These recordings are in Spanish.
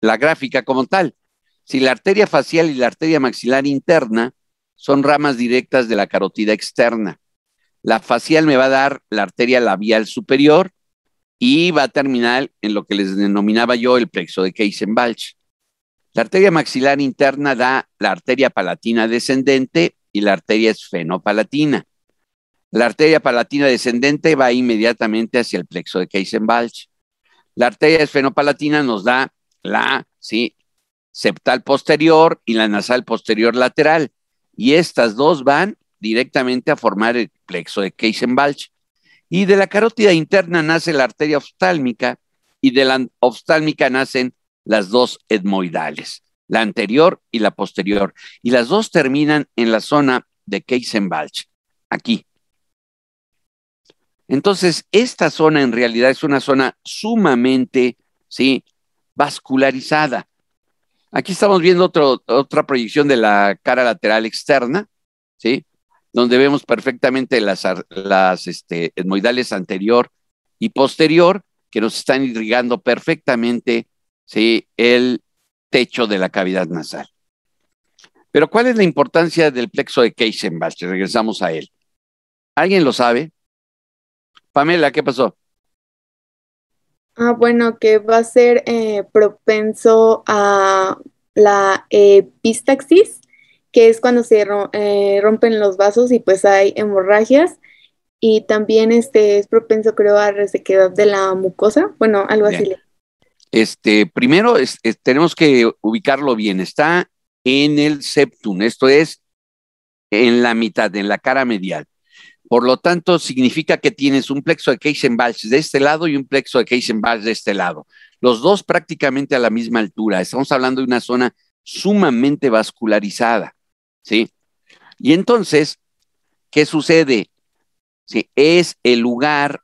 la gráfica como tal. Si la arteria facial y la arteria maxilar interna son ramas directas de la carotida externa. La facial me va a dar la arteria labial superior y va a terminar en lo que les denominaba yo el plexo de Keisenbalch. La arteria maxilar interna da la arteria palatina descendente y la arteria esfenopalatina. La arteria palatina descendente va inmediatamente hacia el plexo de Keisenbalch. La arteria esfenopalatina nos da la septal posterior y la nasal posterior lateral. Y estas dos van directamente a formar el plexo de Keisenbalch. Y de la carótida interna nace la arteria oftálmica y de la oftálmica nacen las dos etmoidales, la anterior y la posterior. Y las dos terminan en la zona de Keisenbalch, aquí. Entonces, esta zona en realidad es una zona sumamente, ¿sí? vascularizada. Aquí estamos viendo otra proyección de la cara lateral externa, ¿sí? donde vemos perfectamente las, las este, anterior y posterior, que nos están irrigando perfectamente ¿sí? el techo de la cavidad nasal. Pero ¿cuál es la importancia del plexo de Keisenbach? Regresamos a él. ¿Alguien lo sabe? Pamela, ¿qué pasó? Ah, bueno, que va a ser eh, propenso a la epistaxis, que es cuando se eh, rompen los vasos y pues hay hemorragias. Y también este, es propenso, creo, a resequedad de la mucosa. Bueno, algo así. Este, primero, tenemos que ubicarlo bien. Está en el septum, esto es en la mitad, en la cara medial. Por lo tanto, significa que tienes un plexo de Keisenbach de este lado y un plexo de Keisenbach de este lado. Los dos prácticamente a la misma altura. Estamos hablando de una zona sumamente vascularizada. ¿Sí? Y entonces, ¿qué sucede? Es el lugar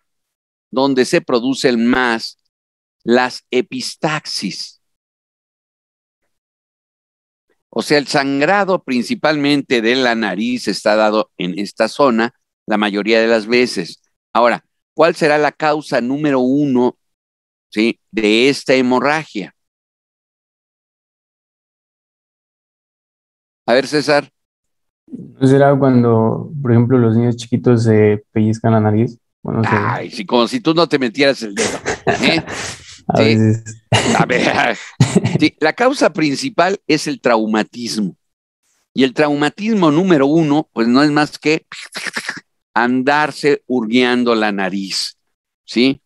donde se producen más las epistaxis. O sea, el sangrado principalmente de la nariz está dado en esta zona la mayoría de las veces. Ahora, ¿cuál será la causa número uno ¿sí? de esta hemorragia? A ver, César. será cuando, por ejemplo, los niños chiquitos se pellizcan la nariz? Ay, como si tú no te metieras el dedo. ¿eh? a ver. la causa principal es el traumatismo. Y el traumatismo número uno, pues no es más que andarse hurgueando la nariz, ¿sí?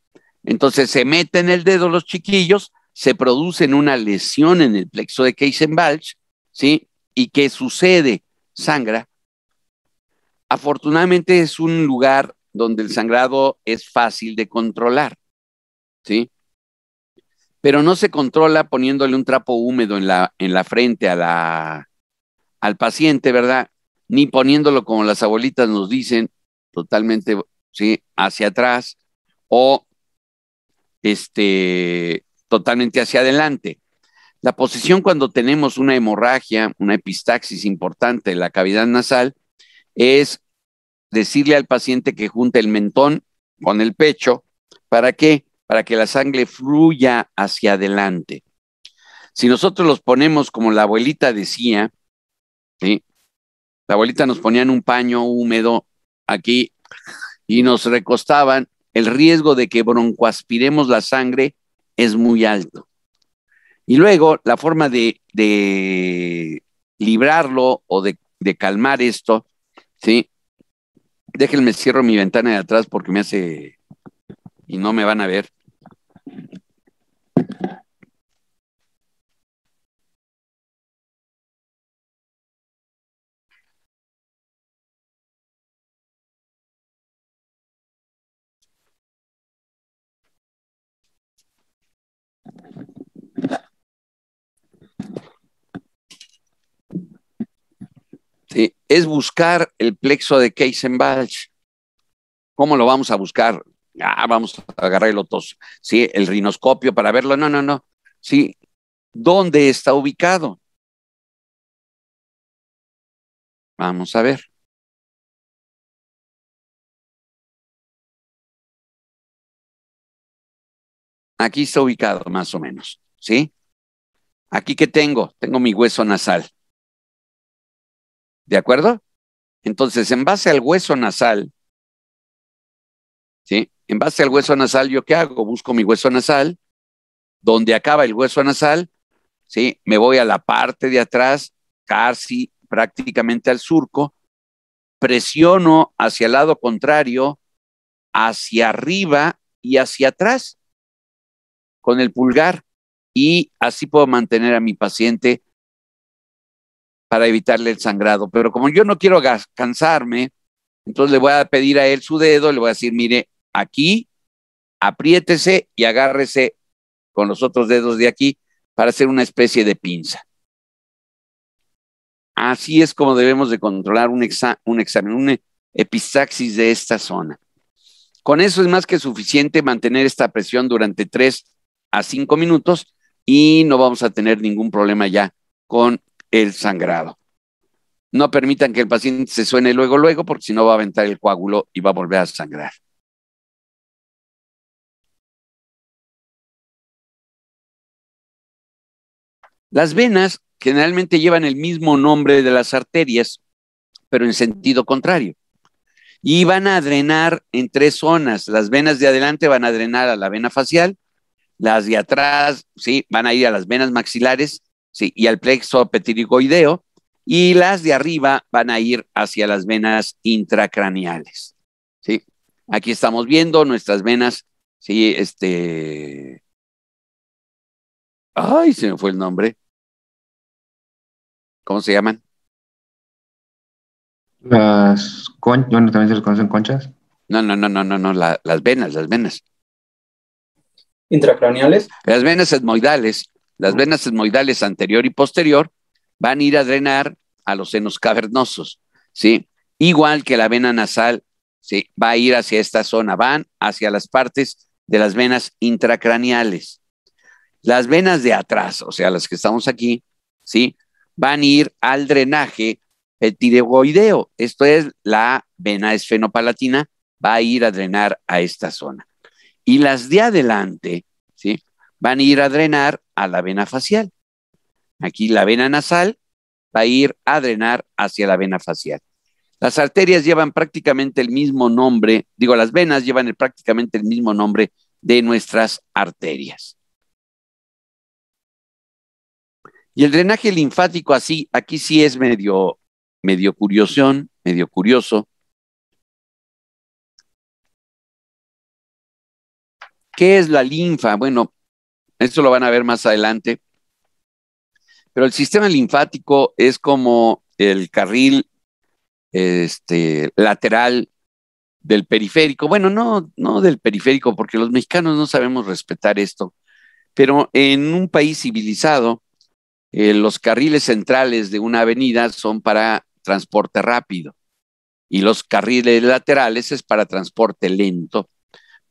Entonces se meten el dedo los chiquillos, se producen una lesión en el plexo de Keisenbalch, ¿sí? ¿Y qué sucede? Sangra. Afortunadamente es un lugar donde el sangrado es fácil de controlar, ¿sí? Pero no se controla poniéndole un trapo húmedo en la, en la frente a la, al paciente, ¿verdad? Ni poniéndolo como las abuelitas nos dicen, totalmente hacia atrás o este, totalmente hacia adelante. La posición cuando tenemos una hemorragia, una epistaxis importante en la cavidad nasal, es decirle al paciente que junte el mentón con el pecho. ¿Para qué? Para que la sangre fluya hacia adelante. Si nosotros los ponemos como la abuelita decía, la abuelita nos ponía en un paño húmedo aquí y nos recostaban, el riesgo de que broncoaspiremos la sangre es muy alto. Y luego, la forma de, de librarlo o de, de, calmar esto, ¿sí? Déjenme cierro mi ventana de atrás porque me hace y no me van a ver. es buscar el plexo de Keisenbach. ¿Cómo lo vamos a buscar? Ah, vamos a agarrar el otos, ¿sí? el rinoscopio para verlo. No, no, no. ¿sí? ¿Dónde está ubicado? Vamos a ver. Aquí está ubicado más o menos, ¿sí? Aquí que tengo, tengo mi hueso nasal. ¿De acuerdo? Entonces, en base al hueso nasal, ¿sí? En base al hueso nasal, ¿yo qué hago? Busco mi hueso nasal, donde acaba el hueso nasal, ¿sí? Me voy a la parte de atrás, casi prácticamente al surco, presiono hacia el lado contrario, hacia arriba y hacia atrás con el pulgar y así puedo mantener a mi paciente para evitarle el sangrado. Pero como yo no quiero cansarme, entonces le voy a pedir a él su dedo, le voy a decir, mire, aquí, apriétese y agárrese con los otros dedos de aquí para hacer una especie de pinza. Así es como debemos de controlar un, examen, un epistaxis de esta zona. Con eso es más que suficiente mantener esta presión durante 3 a 5 minutos y no vamos a tener ningún problema ya con el sangrado. No permitan que el paciente se suene luego, luego, porque si no va a aventar el coágulo y va a volver a sangrar. Las venas generalmente llevan el mismo nombre de las arterias, pero en sentido contrario. Y van a drenar en tres zonas. Las venas de adelante van a drenar a la vena facial, las de atrás, sí, van a ir a las venas maxilares sí, y al plexo apetiricoideo, y las de arriba van a ir hacia las venas intracraneales. ¿sí? Aquí estamos viendo nuestras venas, sí, este... Ay, se me fue el nombre. ¿Cómo se llaman? Las conchas, bueno, también se les conocen conchas. No, no, no, no, no, no, las venas, las venas. Intracraneales. Las venas etmoidales las venas esmoidales anterior y posterior van a ir a drenar a los senos cavernosos, ¿sí? Igual que la vena nasal, ¿sí? Va a ir hacia esta zona, van hacia las partes de las venas intracraneales. Las venas de atrás, o sea, las que estamos aquí, ¿sí? Van a ir al drenaje el esto es la vena esfenopalatina, va a ir a drenar a esta zona. Y las de adelante, ¿sí? Van a ir a drenar a la vena facial. Aquí la vena nasal va a ir a drenar hacia la vena facial. Las arterias llevan prácticamente el mismo nombre, digo, las venas llevan prácticamente el mismo nombre de nuestras arterias. Y el drenaje linfático así, aquí sí es medio, medio curiosión... medio curioso. ¿Qué es la linfa? Bueno, eso lo van a ver más adelante. Pero el sistema linfático es como el carril este, lateral del periférico. Bueno, no, no del periférico, porque los mexicanos no sabemos respetar esto. Pero en un país civilizado, eh, los carriles centrales de una avenida son para transporte rápido y los carriles laterales es para transporte lento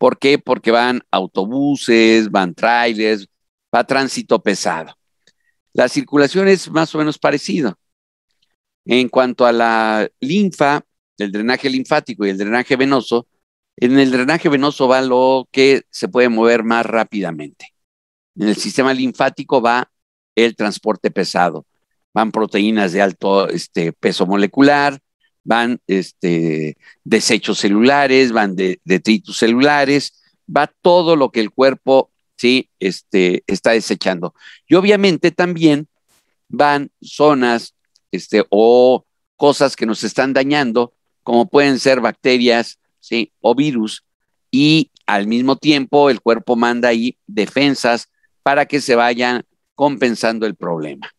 ¿Por qué? Porque van autobuses, van trailers, va tránsito pesado. La circulación es más o menos parecida. En cuanto a la linfa, el drenaje linfático y el drenaje venoso, en el drenaje venoso va lo que se puede mover más rápidamente. En el sistema linfático va el transporte pesado. Van proteínas de alto este, peso molecular, van este, desechos celulares, van de, detritus celulares, va todo lo que el cuerpo ¿sí? Este, está desechando. Y obviamente también van zonas este, o cosas que nos están dañando, como pueden ser bacterias ¿sí? o virus, y al mismo tiempo el cuerpo manda ahí defensas para que se vayan compensando el problema.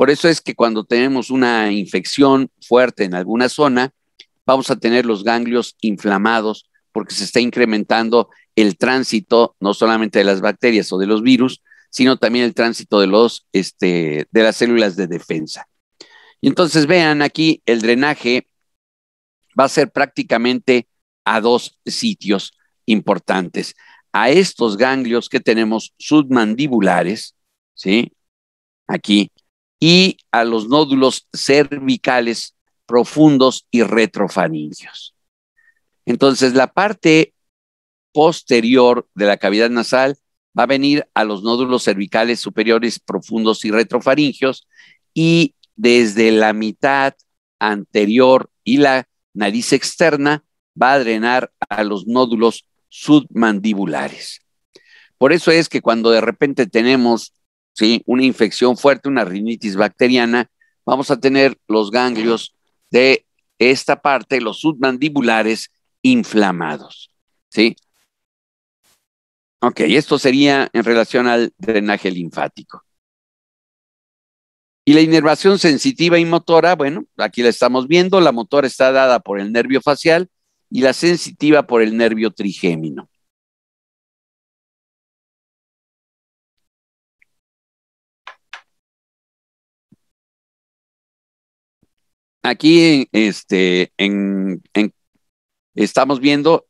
Por eso es que cuando tenemos una infección fuerte en alguna zona, vamos a tener los ganglios inflamados porque se está incrementando el tránsito no solamente de las bacterias o de los virus, sino también el tránsito de, los, este, de las células de defensa. Y entonces vean aquí el drenaje va a ser prácticamente a dos sitios importantes. A estos ganglios que tenemos submandibulares, ¿sí? Aquí, y a los nódulos cervicales profundos y retrofaringios. Entonces, la parte posterior de la cavidad nasal va a venir a los nódulos cervicales superiores profundos y retrofaringios y desde la mitad anterior y la nariz externa va a drenar a los nódulos submandibulares. Por eso es que cuando de repente tenemos una infección fuerte, una rinitis bacteriana, vamos a tener los ganglios de esta parte, los submandibulares inflamados. ¿sí? Ok, esto sería en relación al drenaje linfático. Y la inervación sensitiva y motora, bueno, aquí la estamos viendo, la motora está dada por el nervio facial y la sensitiva por el nervio trigémino. aquí este, en, estamos viendo,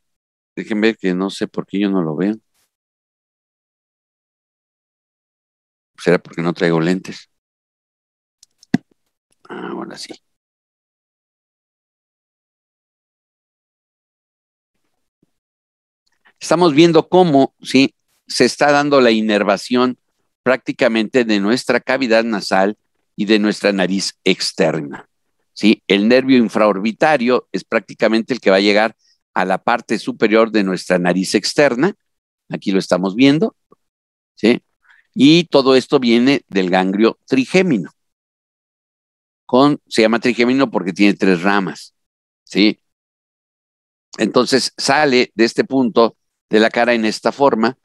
déjenme que no sé por qué yo no lo veo. ¿Será porque no traigo lentes? Ahora sí. Estamos viendo cómo, sí, se está dando la inervación prácticamente de nuestra cavidad nasal y de nuestra nariz externa. El nervio infraorbitario es prácticamente el que va a llegar a la parte superior de nuestra nariz externa. Aquí lo estamos viendo, Y todo esto viene del ganglio trigémino. se llama trigémino porque tiene tres ramas, ¿sí? Entonces sale de este punto de la cara en esta forma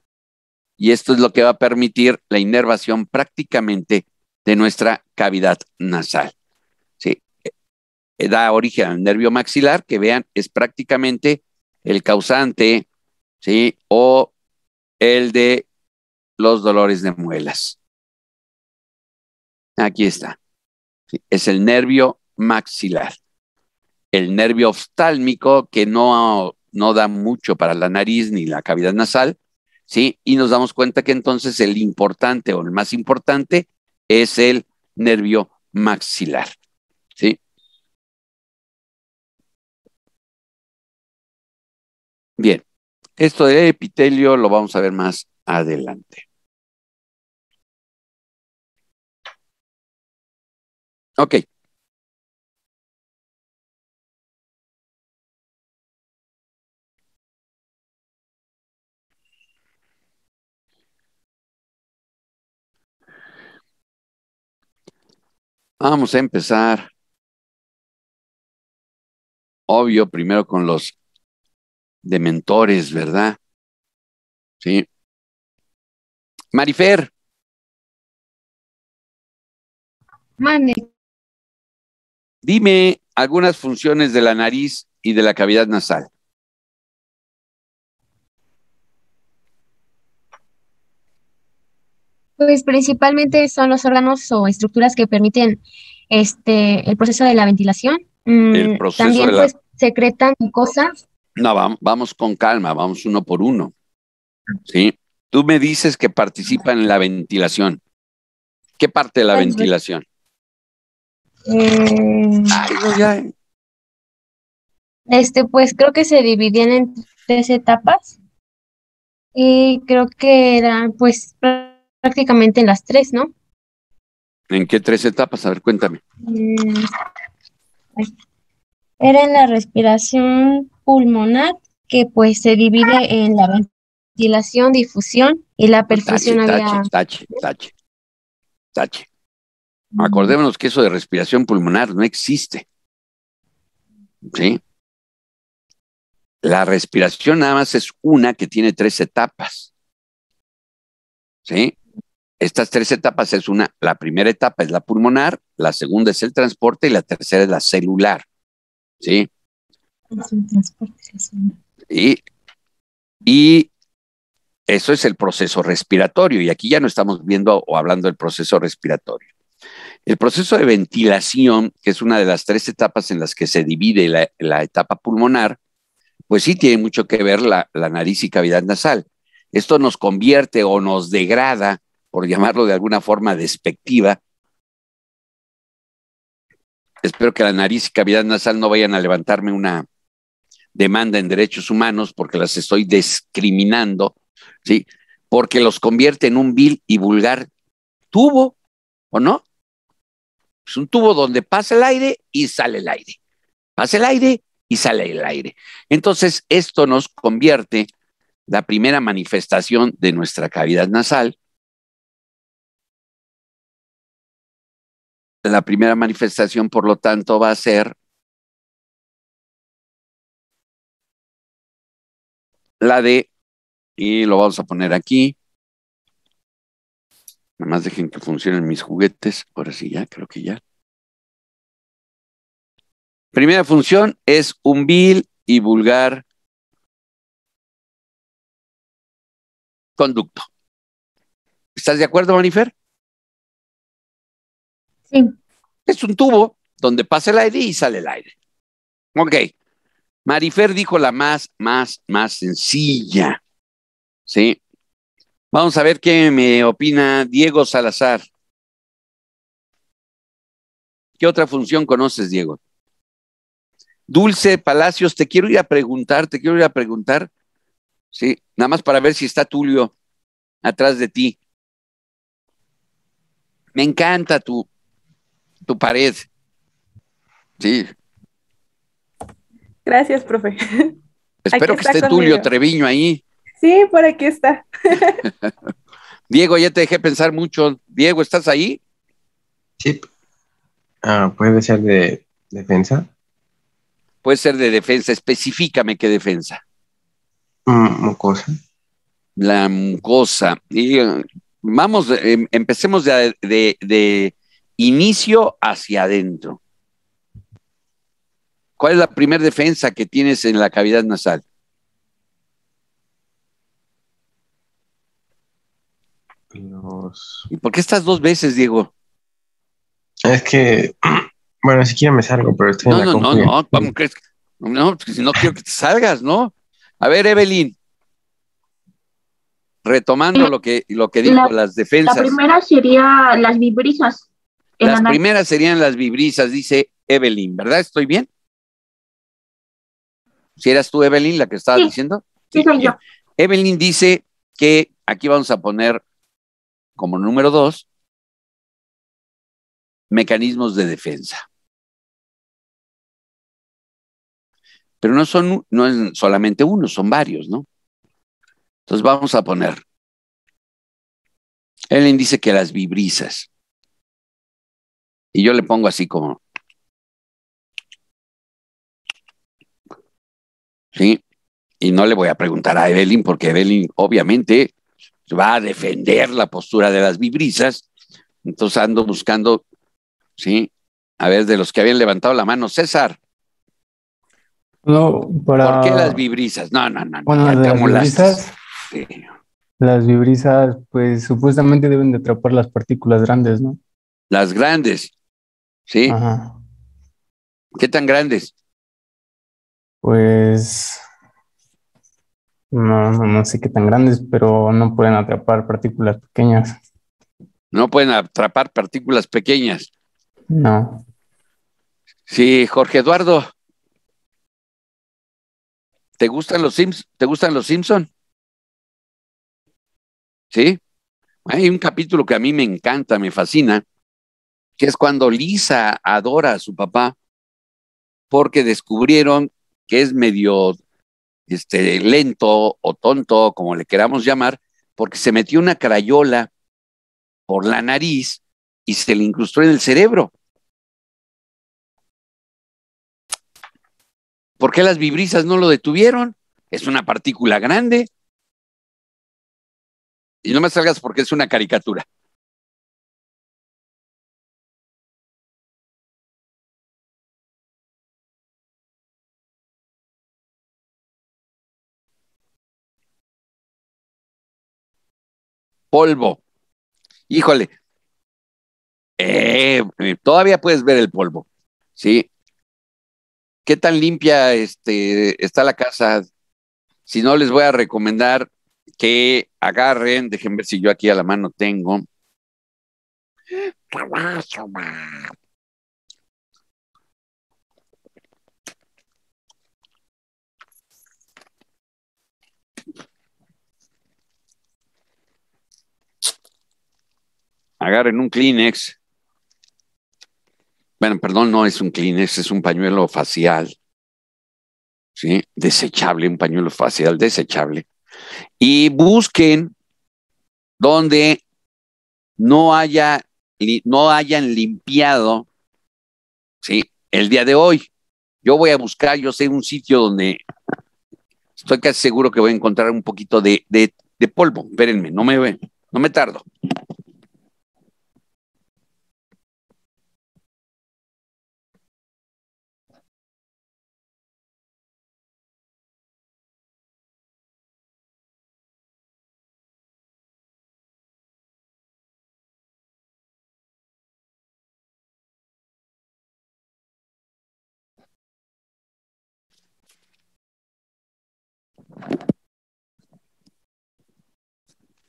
y esto es lo que va a permitir la inervación prácticamente de nuestra cavidad nasal. Eh, da origen al nervio maxilar, que vean, es prácticamente el causante, ¿sí? O el de los dolores de muelas. Aquí está. Es el nervio maxilar. El nervio oftálmico que no, no da mucho para la nariz ni la cavidad nasal, ¿sí? Y nos damos cuenta que entonces el importante o el más importante es el nervio maxilar. Bien, esto de epitelio lo vamos a ver más adelante. Okay. Vamos a empezar, obvio, primero con los de mentores, ¿verdad? Sí. Marifer. Mane. Dime algunas funciones de la nariz y de la cavidad nasal. Pues principalmente son los órganos o estructuras que permiten este el proceso de la ventilación. Mm, el proceso También de pues, secretan cosas no, vamos con calma, vamos uno por uno. ¿Sí? Tú me dices que participa en la ventilación. ¿Qué parte de la ventilación? Eh, este, pues creo que se dividían en tres etapas. Y creo que eran, pues, prácticamente en las tres, ¿no? ¿En qué tres etapas? A ver, cuéntame. Mm. era en la respiración pulmonar que pues se divide en la ventilación, difusión y la perfusión tache, tache, tache, Acordémonos que eso de respiración pulmonar no existe. ¿Sí? La respiración nada más es una que tiene tres etapas. ¿Sí? Estas tres etapas es una, la primera etapa es la pulmonar, la segunda es el transporte y la tercera es la celular. ¿Sí? Y, y eso es el proceso respiratorio, y aquí ya no estamos viendo o hablando del proceso respiratorio. El proceso de ventilación, que es una de las tres etapas en las que se divide la, etapa pulmonar, pues sí tiene mucho que ver la, nariz y cavidad nasal. Esto nos convierte o nos degrada, por llamarlo de alguna forma despectiva. Espero que la nariz y cavidad nasal no vayan a levantarme una, demanda en derechos humanos porque las estoy discriminando, ¿sí? Porque los convierte en un vil y vulgar tubo, ¿o no? Es un tubo donde pasa el aire y sale el aire. Pasa el aire y sale el aire. Entonces, esto nos convierte la primera manifestación de nuestra cavidad nasal. La primera manifestación, por lo tanto, va a ser la de, y lo vamos a poner aquí. Nada más dejen que funcionen mis juguetes. Ahora sí, ya, creo que ya. Primera función es un vil y vulgar conducto. ¿Estás de acuerdo, Manifer? Sí. Es un tubo donde pasa el aire y sale el aire. Ok. Marifer dijo la más, más, más sencilla. Sí. Vamos a ver qué me opina Diego Salazar. ¿Qué otra función conoces, Diego? Dulce Palacios, te quiero ir a preguntar, te quiero ir a preguntar. Sí, nada más para ver si está Tulio atrás de ti. Me encanta tu, tu pared. Sí, Gracias, profe. Espero que esté Tulio Treviño ahí. Sí, por aquí está. Diego, ya te dejé pensar mucho. Diego, ¿estás ahí? Sí. Ah, puede ser de defensa. Puede ser de defensa. Específicame qué defensa. Mm, mucosa. La mucosa. Y, eh, vamos, em, empecemos de, de inicio hacia adentro. ¿Cuál es la primera defensa que tienes en la cavidad nasal? ¿Y por qué estás dos veces, Diego? Es que, bueno, si quieren me salgo, pero estoy no, en la no, no, no, vamos, que, no, porque si no quiero que te salgas, ¿no? A ver, Evelyn, retomando lo que, lo que dijo, las defensas. La primera sería las vibrisas. Las primeras serían las vibrisas, dice Evelyn, ¿verdad? ¿Estoy bien? Si eras tú, Evelyn, la que estabas diciendo. Sí, yo. Evelyn dice que aquí vamos a poner como número dos mecanismos de defensa. Pero no son no es solamente uno, son varios, ¿no? Entonces vamos a poner. Evelyn dice que las vibrisas. Y yo le pongo así como ¿sí? Y no le voy a preguntar a Evelyn, porque Evelyn obviamente va a defender la postura de las vibrisas. Entonces ando buscando, ¿sí? A ver, de los que habían levantado la mano, César. No, para... ¿Por qué las vibrisas? No, no, no. Bueno, las vibrisas, sí. las vibrisas, pues supuestamente deben de atrapar las partículas grandes, ¿no? Las grandes, ¿sí? ¿Qué tan grandes? pues no, no, sé qué tan grandes, pero no pueden atrapar partículas pequeñas. No pueden atrapar partículas pequeñas. No. Sí, Jorge Eduardo. ¿Te gustan los Sims? ¿Te gustan los Simpson? ¿Sí? Hay un capítulo que a mí me encanta, me fascina, que es cuando Lisa adora a su papá porque descubrieron que es medio este, lento o tonto, como le queramos llamar, porque se metió una crayola por la nariz y se le incrustó en el cerebro. ¿Por qué las vibrisas no lo detuvieron? Es una partícula grande. Y no me salgas porque es una caricatura. polvo. Híjole, eh, todavía puedes ver el polvo, ¿sí? ¿Qué tan limpia este, está la casa? Si no, les voy a recomendar que agarren, dejen ver si yo aquí a la mano tengo. agarren un Kleenex. Bueno, perdón, no es un Kleenex, es un pañuelo facial. ¿Sí? Desechable, un pañuelo facial desechable. Y busquen donde no haya no hayan limpiado ¿sí? el día de hoy. Yo voy a buscar, yo sé un sitio donde estoy casi seguro que voy a encontrar un poquito de, de, polvo. Espérenme, no me, no me tardo.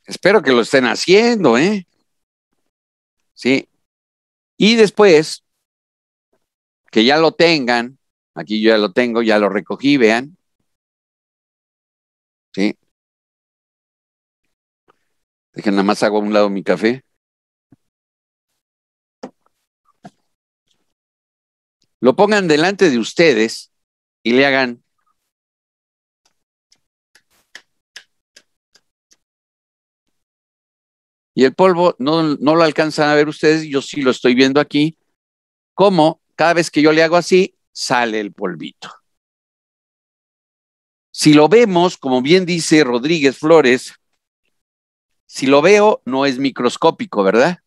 Espero que lo estén haciendo, ¿eh? Sí. Y después, que ya lo tengan, aquí yo ya lo tengo, ya lo recogí, vean. Sí. Dejen nada más hago a un lado mi café. Lo pongan delante de ustedes y le hagan Y el polvo no, lo alcanzan a ver ustedes, yo sí lo estoy viendo aquí, como cada vez que yo le hago así, sale el polvito. Si lo vemos, como bien dice Rodríguez Flores, si lo veo, no es microscópico, ¿verdad?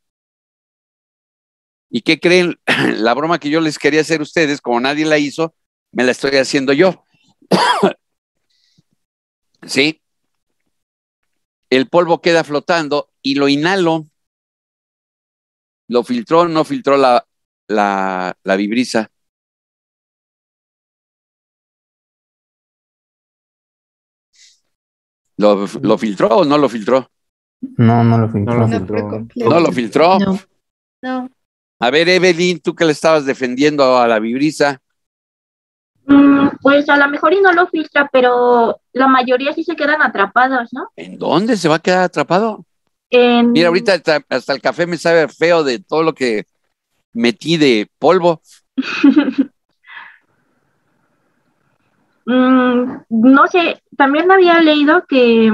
¿Y qué creen? La broma que yo les quería hacer a ustedes, como nadie la hizo, me la estoy haciendo yo. ¿Sí? El polvo queda flotando y lo inhalo. Lo filtró, o no filtró la, la, la vibrisa. ¿Lo, filtró o no lo filtró? No, no lo filtró. No lo filtró. No, A ver, Evelyn, tú qué le estabas defendiendo a la vibrisa. Mm, pues a lo mejor y no lo filtra, pero la mayoría sí se quedan atrapados, ¿no? ¿En dónde se va a quedar atrapado? Mira, ahorita hasta, el café me sabe feo de todo lo que metí de polvo. Mm, no sé, también había leído que,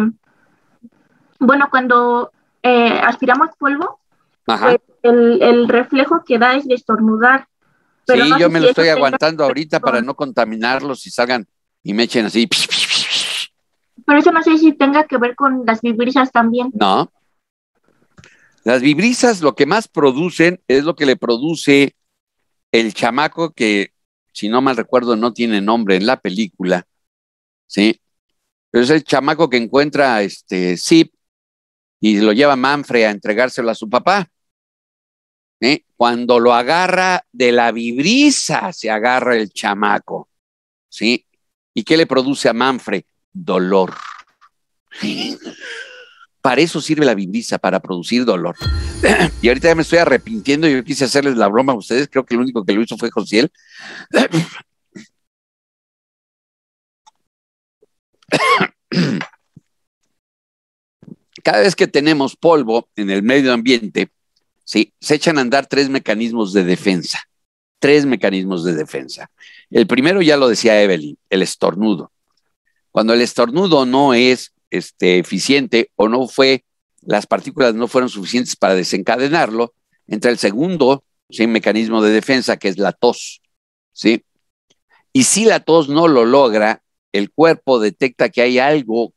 bueno, cuando eh, aspiramos polvo, pues, el, reflejo que da es de estornudar. sí, yo me lo estoy aguantando ahorita para no contaminarlos y salgan y me echen así. Pero eso no sé si tenga que ver con las vibrisas también. No, las vibrisas lo que más producen es lo que le produce el chamaco que, si no mal recuerdo, no tiene nombre en la película, ¿sí? es el chamaco que encuentra este Zip y lo lleva Manfred a entregárselo a su papá. Cuando lo agarra de la vibrisa, se agarra el chamaco, ¿sí? ¿Y qué le produce a Manfred? Dolor. Para eso sirve la bindiza, para producir dolor. y ahorita ya me estoy arrepintiendo, yo quise hacerles la broma a ustedes, creo que el único que lo hizo fue Josiel. Cada vez que tenemos polvo en el medio ambiente, ¿sí? se echan a andar tres mecanismos de defensa. Tres mecanismos de defensa. El primero ya lo decía Evelyn, el estornudo. Cuando el estornudo no es este, eficiente o no fue, las partículas no fueron suficientes para desencadenarlo, entra el segundo mecanismo de defensa, que es la tos. ¿sí? Y si la tos no lo logra, el cuerpo detecta que hay algo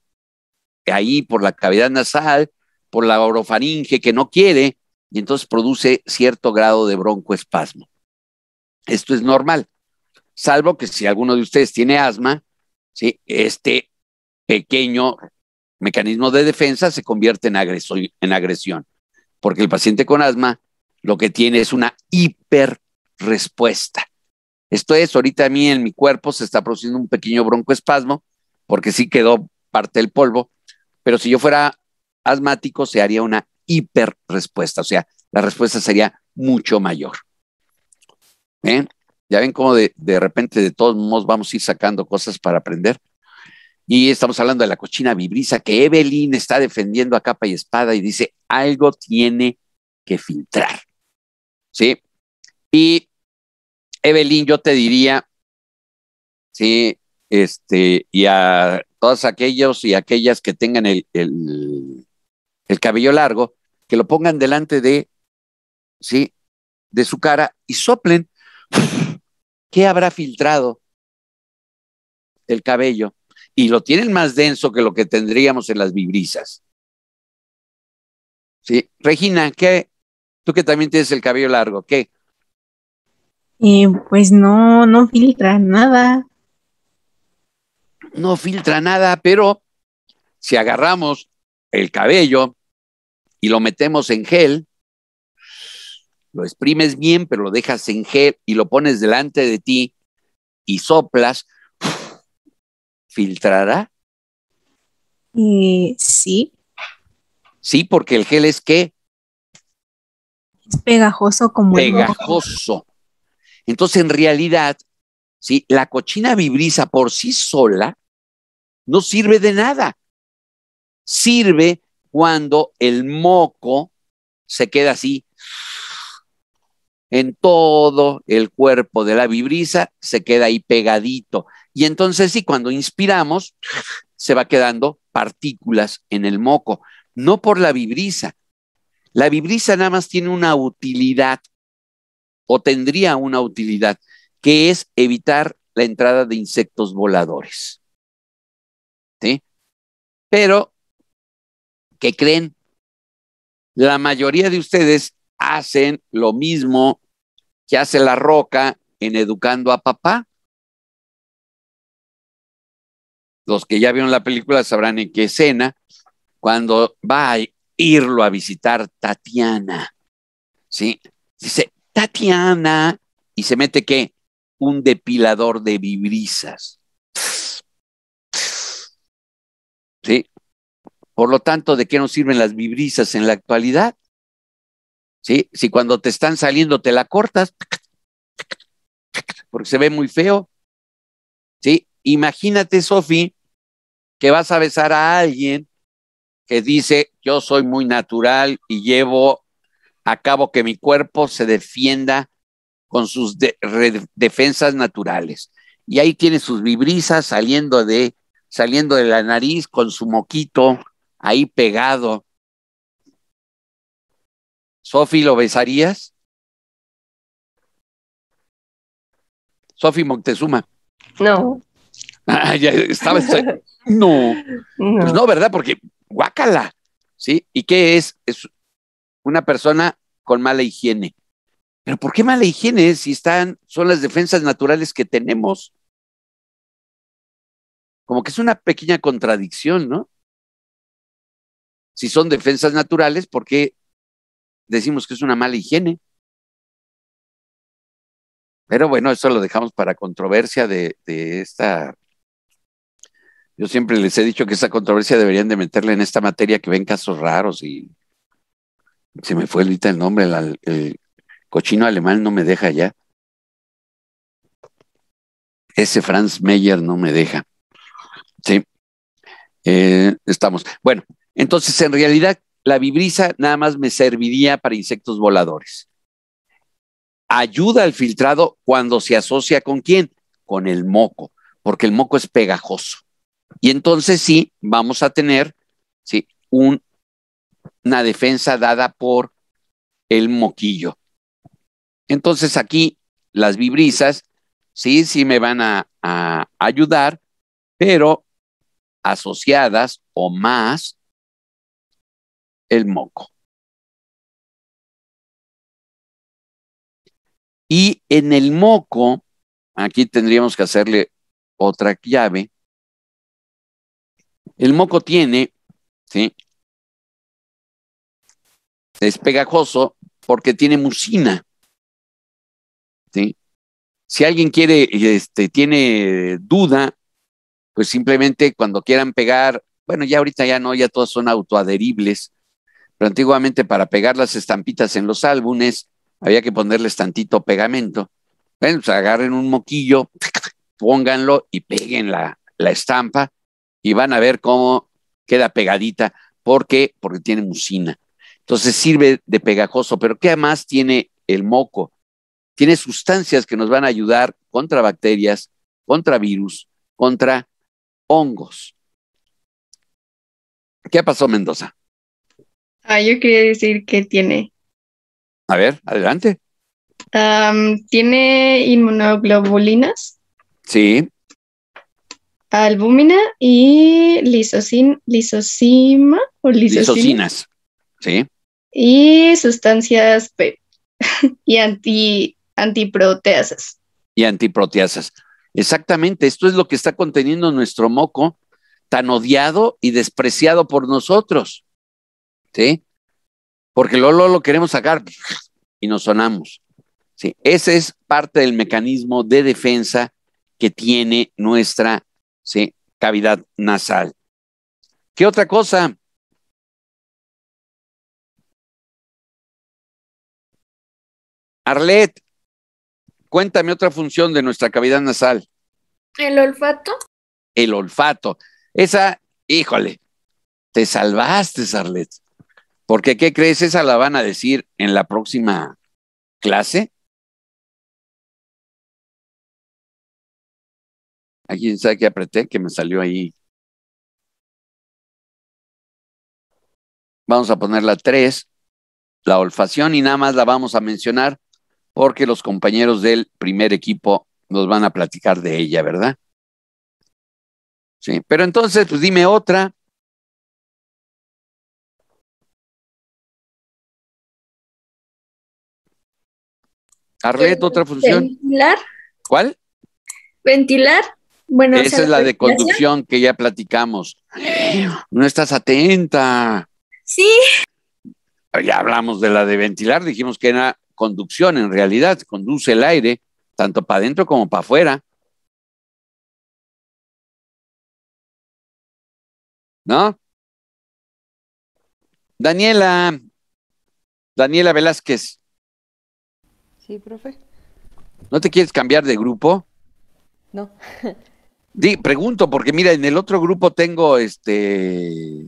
ahí por la cavidad nasal, por la orofaringe que no quiere, y entonces produce cierto grado de broncoespasmo. Esto es normal, salvo que si alguno de ustedes tiene asma, ¿sí? este pequeño Mecanismo de defensa se convierte en, en agresión, porque el paciente con asma lo que tiene es una hiperrespuesta. Esto es, ahorita a mí en mi cuerpo se está produciendo un pequeño broncoespasmo, porque sí quedó parte del polvo, pero si yo fuera asmático se haría una hiperrespuesta, o sea, la respuesta sería mucho mayor. ¿Ven? ¿Eh? Ya ven cómo de, de repente de todos modos vamos a ir sacando cosas para aprender. Y estamos hablando de la cochina vibrisa que Evelyn está defendiendo a capa y espada y dice, algo tiene que filtrar. ¿Sí? Y Evelyn, yo te diría, sí, este, y a todos aquellos y aquellas que tengan el, el cabello largo, que lo pongan delante de, sí, de su cara y soplen. ¿Qué habrá filtrado el cabello y lo tienen más denso que lo que tendríamos en las vibrisas. Sí. Regina, ¿qué? Tú que también tienes el cabello largo, ¿qué? Eh, pues no, no filtra nada. No filtra nada, pero si agarramos el cabello y lo metemos en gel, lo exprimes bien, pero lo dejas en gel y lo pones delante de ti y soplas, filtrará? Eh, sí. Sí, porque el gel es qué? Es pegajoso como pegajoso. Entonces, en realidad, ¿sí? la cochina vibriza por sí sola no sirve de nada. Sirve cuando el moco se queda así en todo el cuerpo de la vibrisa, se queda ahí pegadito. Y entonces sí, cuando inspiramos, se va quedando partículas en el moco, no por la vibrisa. La vibrisa nada más tiene una utilidad, o tendría una utilidad, que es evitar la entrada de insectos voladores. ¿Sí? Pero, ¿qué creen? La mayoría de ustedes hacen lo mismo que hace la roca en educando a papá. los que ya vieron la película sabrán en qué escena, cuando va a irlo a visitar Tatiana, ¿sí? Dice, Tatiana, y se mete qué? Un depilador de vibrisas. ¿Sí? Por lo tanto, ¿de qué nos sirven las vibrisas en la actualidad? ¿Sí? Si cuando te están saliendo te la cortas, porque se ve muy feo. ¿Sí? Imagínate, Sofi, que vas a besar a alguien que dice, yo soy muy natural y llevo a cabo que mi cuerpo se defienda con sus defensas naturales. Y ahí tiene sus vibrisas saliendo de, saliendo de la nariz con su moquito ahí pegado. Sofi, ¿lo besarías? Sofi Moctezuma. No. Ah, ya estaba. no. no. Pues no, ¿verdad? Porque guácala. ¿Sí? ¿Y qué es? Es una persona con mala higiene. Pero ¿por qué mala higiene si están, son las defensas naturales que tenemos? Como que es una pequeña contradicción, ¿no? Si son defensas naturales, ¿por qué decimos que es una mala higiene? Pero bueno, eso lo dejamos para controversia de, de esta yo siempre les he dicho que esa controversia deberían de meterla en esta materia que ven casos raros y se me fue ahorita el nombre, el, cochino alemán no me deja ya. Ese Franz Meyer no me deja. Sí, eh, estamos. Bueno, entonces en realidad la vibrisa nada más me serviría para insectos voladores. Ayuda al filtrado cuando se asocia con quién? Con el moco, porque el moco es pegajoso. Y entonces sí, vamos a tener una defensa dada por el moquillo. Entonces aquí las vibrisas, sí, sí me van a, a ayudar, pero asociadas o más el moco. Y en el moco, aquí tendríamos que hacerle otra llave, el moco tiene, ¿sí? Es pegajoso porque tiene mucina. ¿Sí? Si alguien quiere, este, tiene duda, pues simplemente cuando quieran pegar, bueno, ya ahorita ya no, ya todas son autoaderibles, pero antiguamente para pegar las estampitas en los álbumes había que ponerles tantito pegamento. Bueno, pues agarren un moquillo, pónganlo y peguen la, la estampa y van a ver cómo queda pegadita. ¿Por qué? Porque tiene mucina. Entonces sirve de pegajoso, pero ¿qué más tiene el moco? Tiene sustancias que nos van a ayudar contra bacterias, contra virus, contra hongos. ¿Qué pasó, Mendoza? Ah, yo quería decir que tiene. A ver, adelante. tiene inmunoglobulinas. Sí albúmina y lisocin, lisocima o lisocina. lisocinas. Sí. Y sustancias y anti, antiproteasas. Y antiproteasas. Exactamente, esto es lo que está conteniendo nuestro moco, tan odiado y despreciado por nosotros. ¿Sí? Porque lo, lo, queremos sacar y nos sonamos. ¿Sí? Ese es parte del mecanismo de defensa que tiene nuestra ¿sí? Cavidad nasal. ¿Qué otra cosa? Arlet, cuéntame otra función de nuestra cavidad nasal. El olfato. El olfato. Esa, híjole, te salvaste, Arlet. Porque, ¿qué crees? Esa la van a decir en la próxima clase Aquí sabe que apreté, que me salió ahí. Vamos a poner la 3, la olfación, y nada más la vamos a mencionar porque los compañeros del primer equipo nos van a platicar de ella, ¿verdad? Sí, pero entonces, pues dime otra. Arlet, eh, otra función. Ventilar. ¿Cuál? Ventilar esa es la de conducción que ya platicamos. No estás atenta. Sí. Ya hablamos de la de ventilar, dijimos que era conducción en realidad, conduce el aire tanto para adentro como para afuera. ¿No? Daniela, Daniela Velázquez. Sí, profe. ¿No te quieres cambiar de grupo? No. Di, pregunto, porque mira, en el otro grupo tengo este.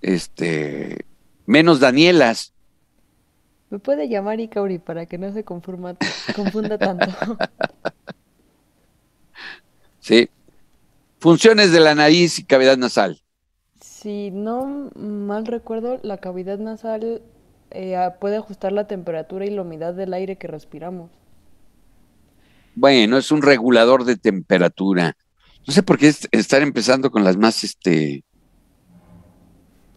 Este. Menos Danielas. Me puede llamar Icauri para que no se confunda tanto. sí. Funciones de la nariz y cavidad nasal. Si no mal recuerdo, la cavidad nasal eh, puede ajustar la temperatura y la humedad del aire que respiramos. Bueno, es un regulador de temperatura. No sé por qué estar empezando con las más, este,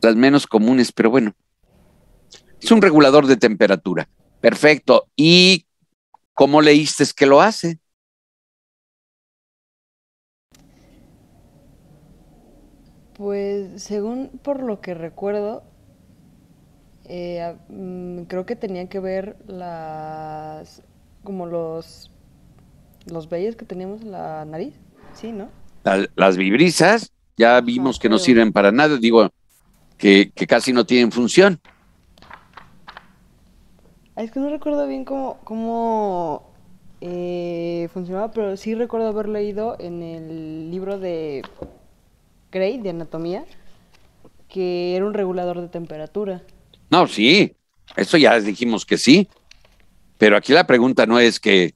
las menos comunes, pero bueno. Es un regulador de temperatura. Perfecto. ¿Y cómo leíste que lo hace? Pues según por lo que recuerdo, eh, mm, creo que tenía que ver las como los los vellos que tenemos en la nariz, sí, ¿no? Las vibrisas, ya vimos que no sirven para nada, digo, que, casi no tienen función. Es que no recuerdo bien cómo, eh, funcionaba, pero sí recuerdo haber leído en el libro de Gray, de anatomía, que era un regulador de temperatura. No, sí, eso ya dijimos que sí, pero aquí la pregunta no es que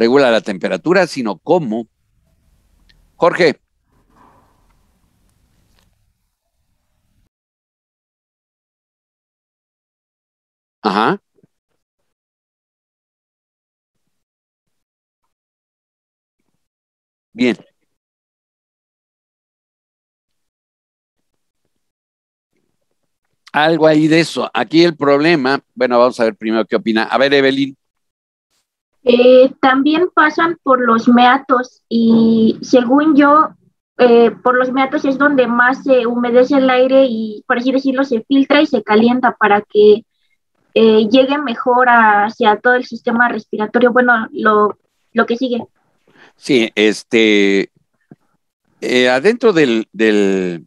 regula la temperatura, sino cómo. Jorge. Ajá. Bien. Algo ahí de eso. Aquí el problema, bueno, vamos a ver primero qué opina. A ver, Evelyn. Eh, también pasan por los meatos y según yo, eh, por los meatos es donde más se humedece el aire y, por así decirlo, se filtra y se calienta para que eh, llegue mejor hacia todo el sistema respiratorio. Bueno, lo, que sigue. Sí, este, adentro del, del,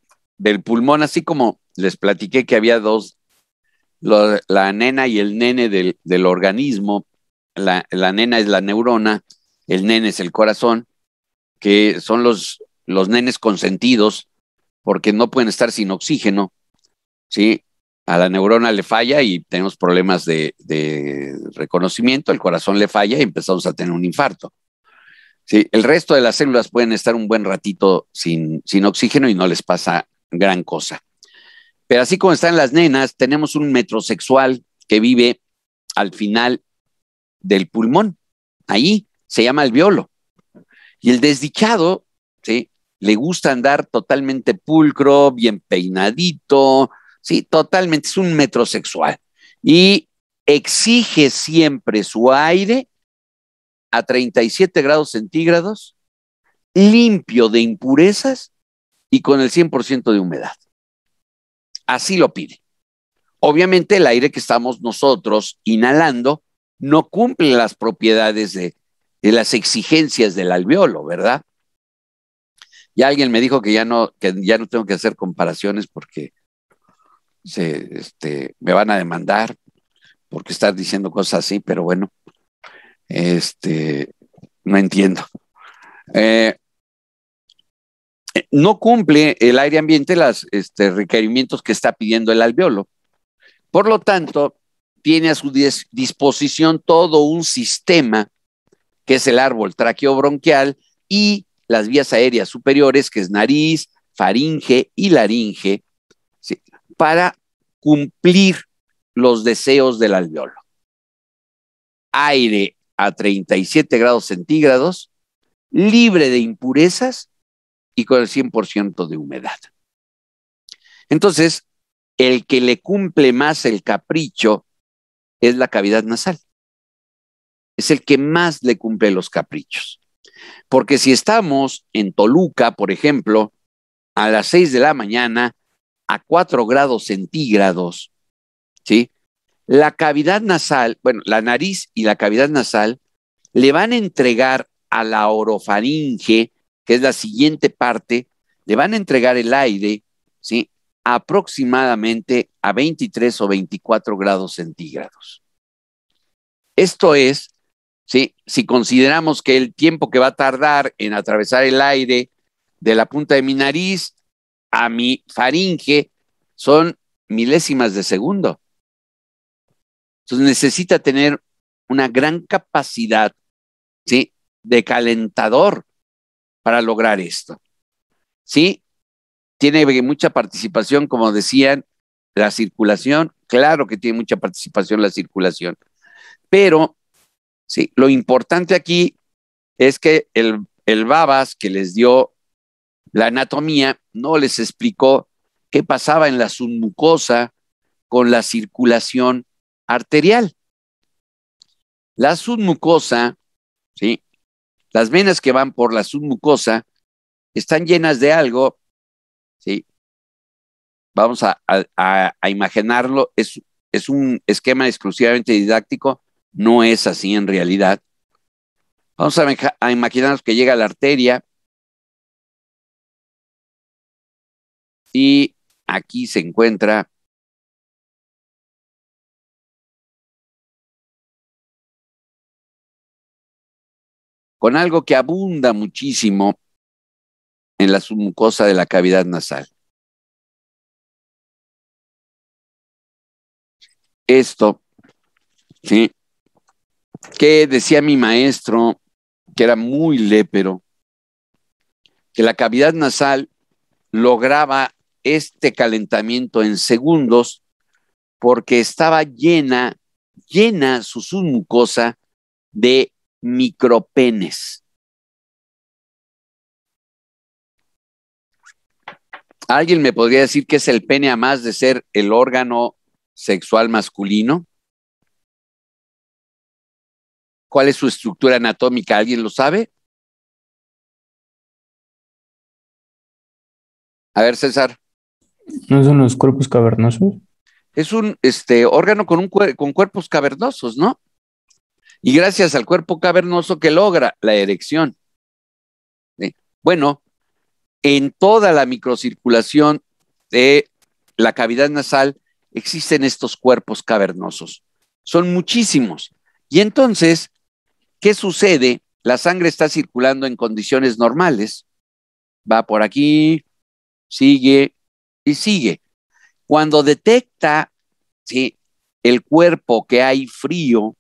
pulmón, así como les platiqué que había dos la nena y el nene del, del, organismo, la, nena es la neurona, el nene es el corazón, que son los, los nenes consentidos porque no pueden estar sin oxígeno, ¿sí? A la neurona le falla y tenemos problemas de, reconocimiento, el corazón le falla y empezamos a tener un infarto. ¿sí? El resto de las células pueden estar un buen ratito sin, sin oxígeno y no les pasa gran cosa. Pero así como están las nenas, tenemos un metrosexual que vive al final del pulmón. Ahí se llama el violo Y el desdichado, ¿sí? Le gusta andar totalmente pulcro, bien peinadito, sí, totalmente, es un metrosexual. Y exige siempre su aire a 37 grados centígrados, limpio de impurezas y con el 100% de humedad. Así lo pide. Obviamente el aire que estamos nosotros inhalando no cumple las propiedades de, las exigencias del alveolo, ¿verdad? Y alguien me dijo que ya no, ya no tengo que hacer comparaciones porque se, este, me van a demandar porque estás diciendo cosas así, pero bueno, este, no entiendo. Eh, no cumple el aire ambiente los este, requerimientos que está pidiendo el alveolo. Por lo tanto, tiene a su disposición todo un sistema, que es el árbol traqueobronquial y las vías aéreas superiores, que es nariz, faringe y laringe, para cumplir los deseos del alveolo. Aire a 37 grados centígrados, libre de impurezas y con el 100% de humedad. Entonces, el que le cumple más el capricho es la cavidad nasal. Es el que más le cumple los caprichos. Porque si estamos en Toluca, por ejemplo, a las 6 de la mañana, a 4 grados centígrados, ¿sí? La cavidad nasal, bueno, la nariz y la cavidad nasal le van a entregar a la orofaringe, que es la siguiente parte, le van a entregar el aire, ¿sí? aproximadamente a 23 o 24 grados centígrados. Esto es, si consideramos que el tiempo que va a tardar en atravesar el aire de la punta de mi nariz a mi faringe son milésimas de segundo. Entonces necesita tener una gran capacidad de calentador para lograr esto. ¿Sí? tiene mucha participación, como decían, la circulación. Claro que tiene mucha participación la circulación. Pero, sí, lo importante aquí es que el, el Babas que les dio la anatomía no les explicó qué pasaba en la submucosa con la circulación arterial. La submucosa, ¿sí? las venas que van por la submucosa están llenas de algo Vamos a, imaginarlo, es, un esquema exclusivamente didáctico, no es así en realidad. Vamos a, a imaginarnos que llega la arteria y aquí se encuentra con algo que abunda muchísimo en la submucosa de la cavidad nasal. Esto, ¿sí? Que decía mi maestro, que era muy lépero, que la cavidad nasal lograba este calentamiento en segundos porque estaba llena, llena su submucosa de micropenes. ¿Alguien me podría decir qué es el pene a más de ser el órgano sexual masculino? ¿Cuál es su estructura anatómica? ¿Alguien lo sabe? A ver, César. ¿No son los cuerpos cavernosos? Es un este, órgano con, un con cuerpos cavernosos, ¿no? Y gracias al cuerpo cavernoso que logra la erección. Bueno, en toda la microcirculación de la cavidad nasal existen estos cuerpos cavernosos. Son muchísimos. Y entonces, ¿qué sucede? La sangre está circulando en condiciones normales. Va por aquí, sigue y sigue. Cuando detecta el cuerpo que hay frío,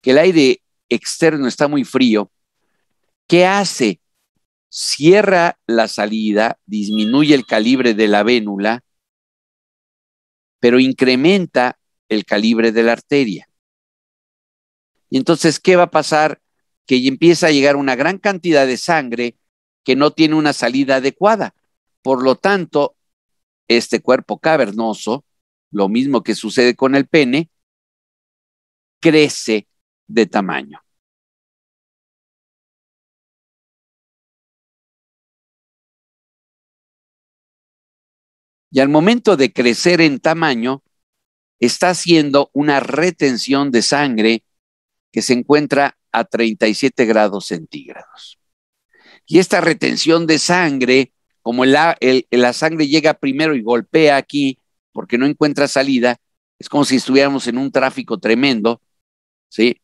que el aire externo está muy frío, ¿qué hace? cierra la salida, disminuye el calibre de la vénula, pero incrementa el calibre de la arteria. Y entonces, ¿qué va a pasar? Que empieza a llegar una gran cantidad de sangre que no tiene una salida adecuada. Por lo tanto, este cuerpo cavernoso, lo mismo que sucede con el pene, crece de tamaño. y al momento de crecer en tamaño, está haciendo una retención de sangre que se encuentra a 37 grados centígrados. Y esta retención de sangre, como la, sangre llega primero y golpea aquí porque no encuentra salida, es como si estuviéramos en un tráfico tremendo, ¿sí?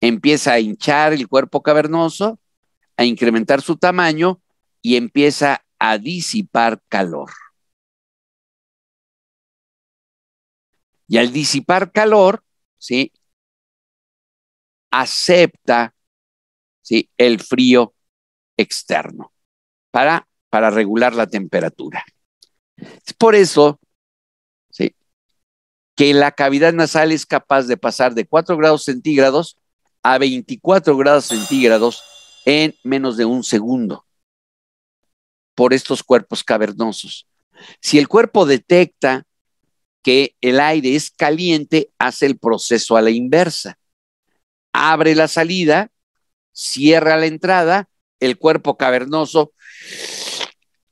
Empieza a hinchar el cuerpo cavernoso, a incrementar su tamaño y empieza a disipar calor. Y al disipar calor, ¿sí? Acepta, El frío externo para, regular la temperatura. Es por eso, ¿sí? Que la cavidad nasal es capaz de pasar de 4 grados centígrados a 24 grados centígrados en menos de un segundo por estos cuerpos cavernosos. Si el cuerpo detecta que el aire es caliente, hace el proceso a la inversa. Abre la salida, cierra la entrada, el cuerpo cavernoso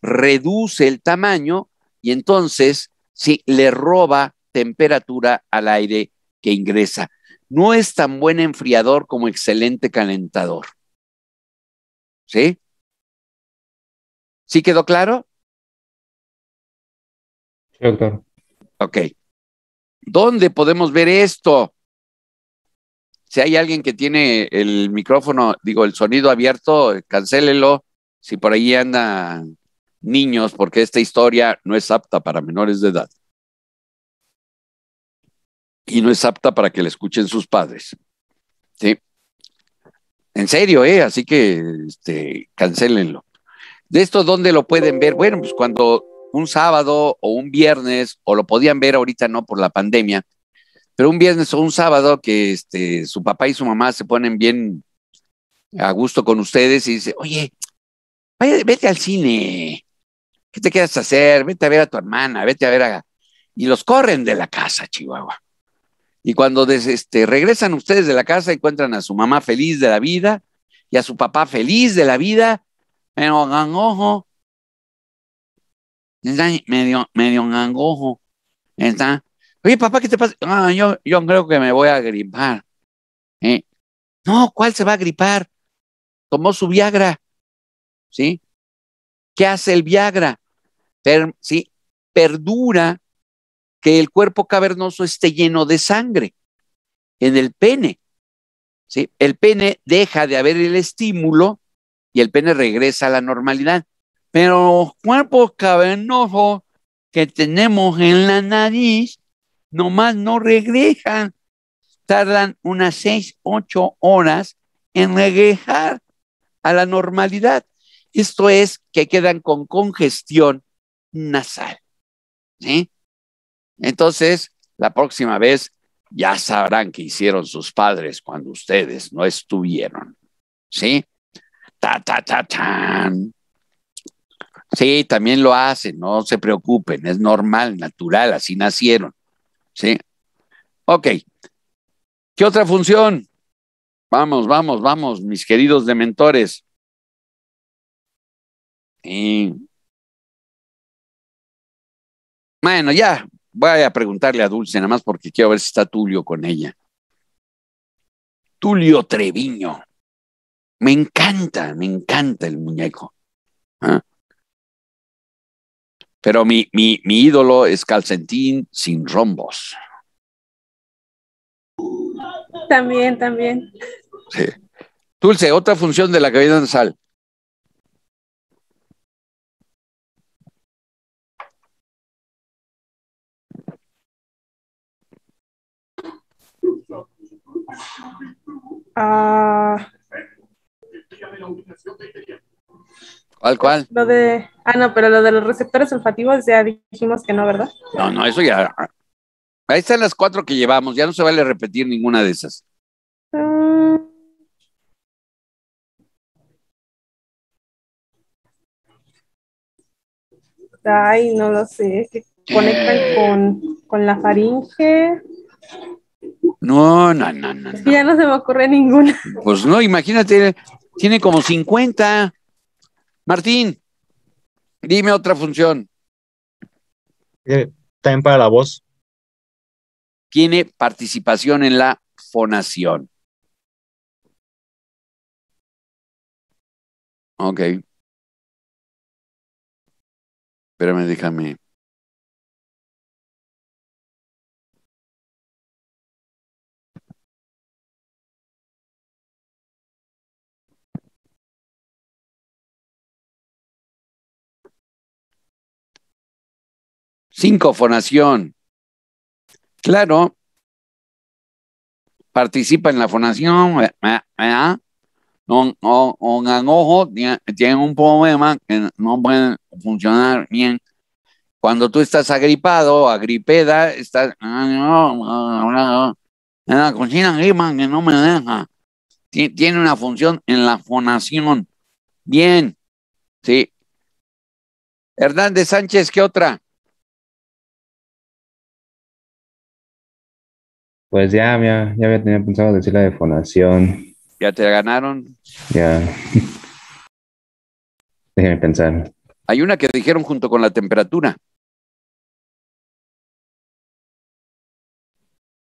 reduce el tamaño y entonces sí, le roba temperatura al aire que ingresa. No es tan buen enfriador como excelente calentador. ¿Sí? ¿Sí quedó claro? Sí, Ok. ¿Dónde podemos ver esto? Si hay alguien que tiene el micrófono, digo, el sonido abierto, cancélelo. Si por ahí andan niños, porque esta historia no es apta para menores de edad. Y no es apta para que la escuchen sus padres. ¿Sí? En serio, ¿eh? Así que este, cancélenlo. ¿De esto dónde lo pueden ver? Bueno, pues cuando un sábado o un viernes, o lo podían ver ahorita no por la pandemia, pero un viernes o un sábado que este, su papá y su mamá se ponen bien a gusto con ustedes y dice, oye, vete al cine, ¿qué te a hacer? Vete a ver a tu hermana, vete a ver a... Y los corren de la casa, Chihuahua. Y cuando este, regresan ustedes de la casa, encuentran a su mamá feliz de la vida y a su papá feliz de la vida, pero ojo, está medio, medio angojo. Está, oye, papá, ¿qué te pasa? Ah, yo, yo creo que me voy a gripar. No, ¿cuál se va a gripar? Tomó su Viagra. ¿Sí? ¿Qué hace el Viagra? ¿sí? Perdura que el cuerpo cavernoso esté lleno de sangre en el pene. ¿sí? El pene deja de haber el estímulo y el pene regresa a la normalidad. Pero los cuerpos cavernosos que tenemos en la nariz nomás no regresan. Tardan unas seis ocho horas en regresar a la normalidad. Esto es que quedan con congestión nasal. ¿sí? Entonces, la próxima vez ya sabrán qué hicieron sus padres cuando ustedes no estuvieron. ¿Sí? Ta, ta, ta, tan. Sí, también lo hacen, no se preocupen, es normal, natural, así nacieron. Sí. Ok. ¿Qué otra función? Vamos, vamos, vamos, mis queridos dementores. Y... Bueno, ya, voy a preguntarle a Dulce, nada más porque quiero ver si está Tulio con ella. Tulio Treviño. Me encanta, me encanta el muñeco. ¿Ah? Pero mi, mi, mi ídolo es Calcentín sin rombos. También, también. Sí. Dulce, otra función de la cavidad nasal. Ah. ¿Cuál, cuál? Lo de. Ah, no, pero lo de los receptores olfativos ya dijimos que no, ¿verdad? No, no, eso ya. Ahí están las cuatro que llevamos, ya no se vale repetir ninguna de esas. Mm. Ay, no lo sé, que conectan eh. con, con la faringe. No, no, no, no. no. ya no se me ocurre ninguna. Pues no, imagínate, tiene como 50. Martín, dime otra función. Eh, también para la voz. Tiene participación en la fonación. Ok. Espérame, déjame. Cinco, fonación. Claro, participa en la fonación, ¿verdad? Eh, eh, eh. No, anojo, tienen un problema que no puede funcionar bien. Cuando tú estás agripado, agripeda, estás ah, ah, ah, en la cocina que no me deja. Tiene una función en la fonación. Bien, sí. Hernández Sánchez, ¿qué otra? Pues ya, ya, había tenido pensado decir la defonación. Ya te ganaron. Ya. Déjeme pensar. Hay una que dijeron junto con la temperatura.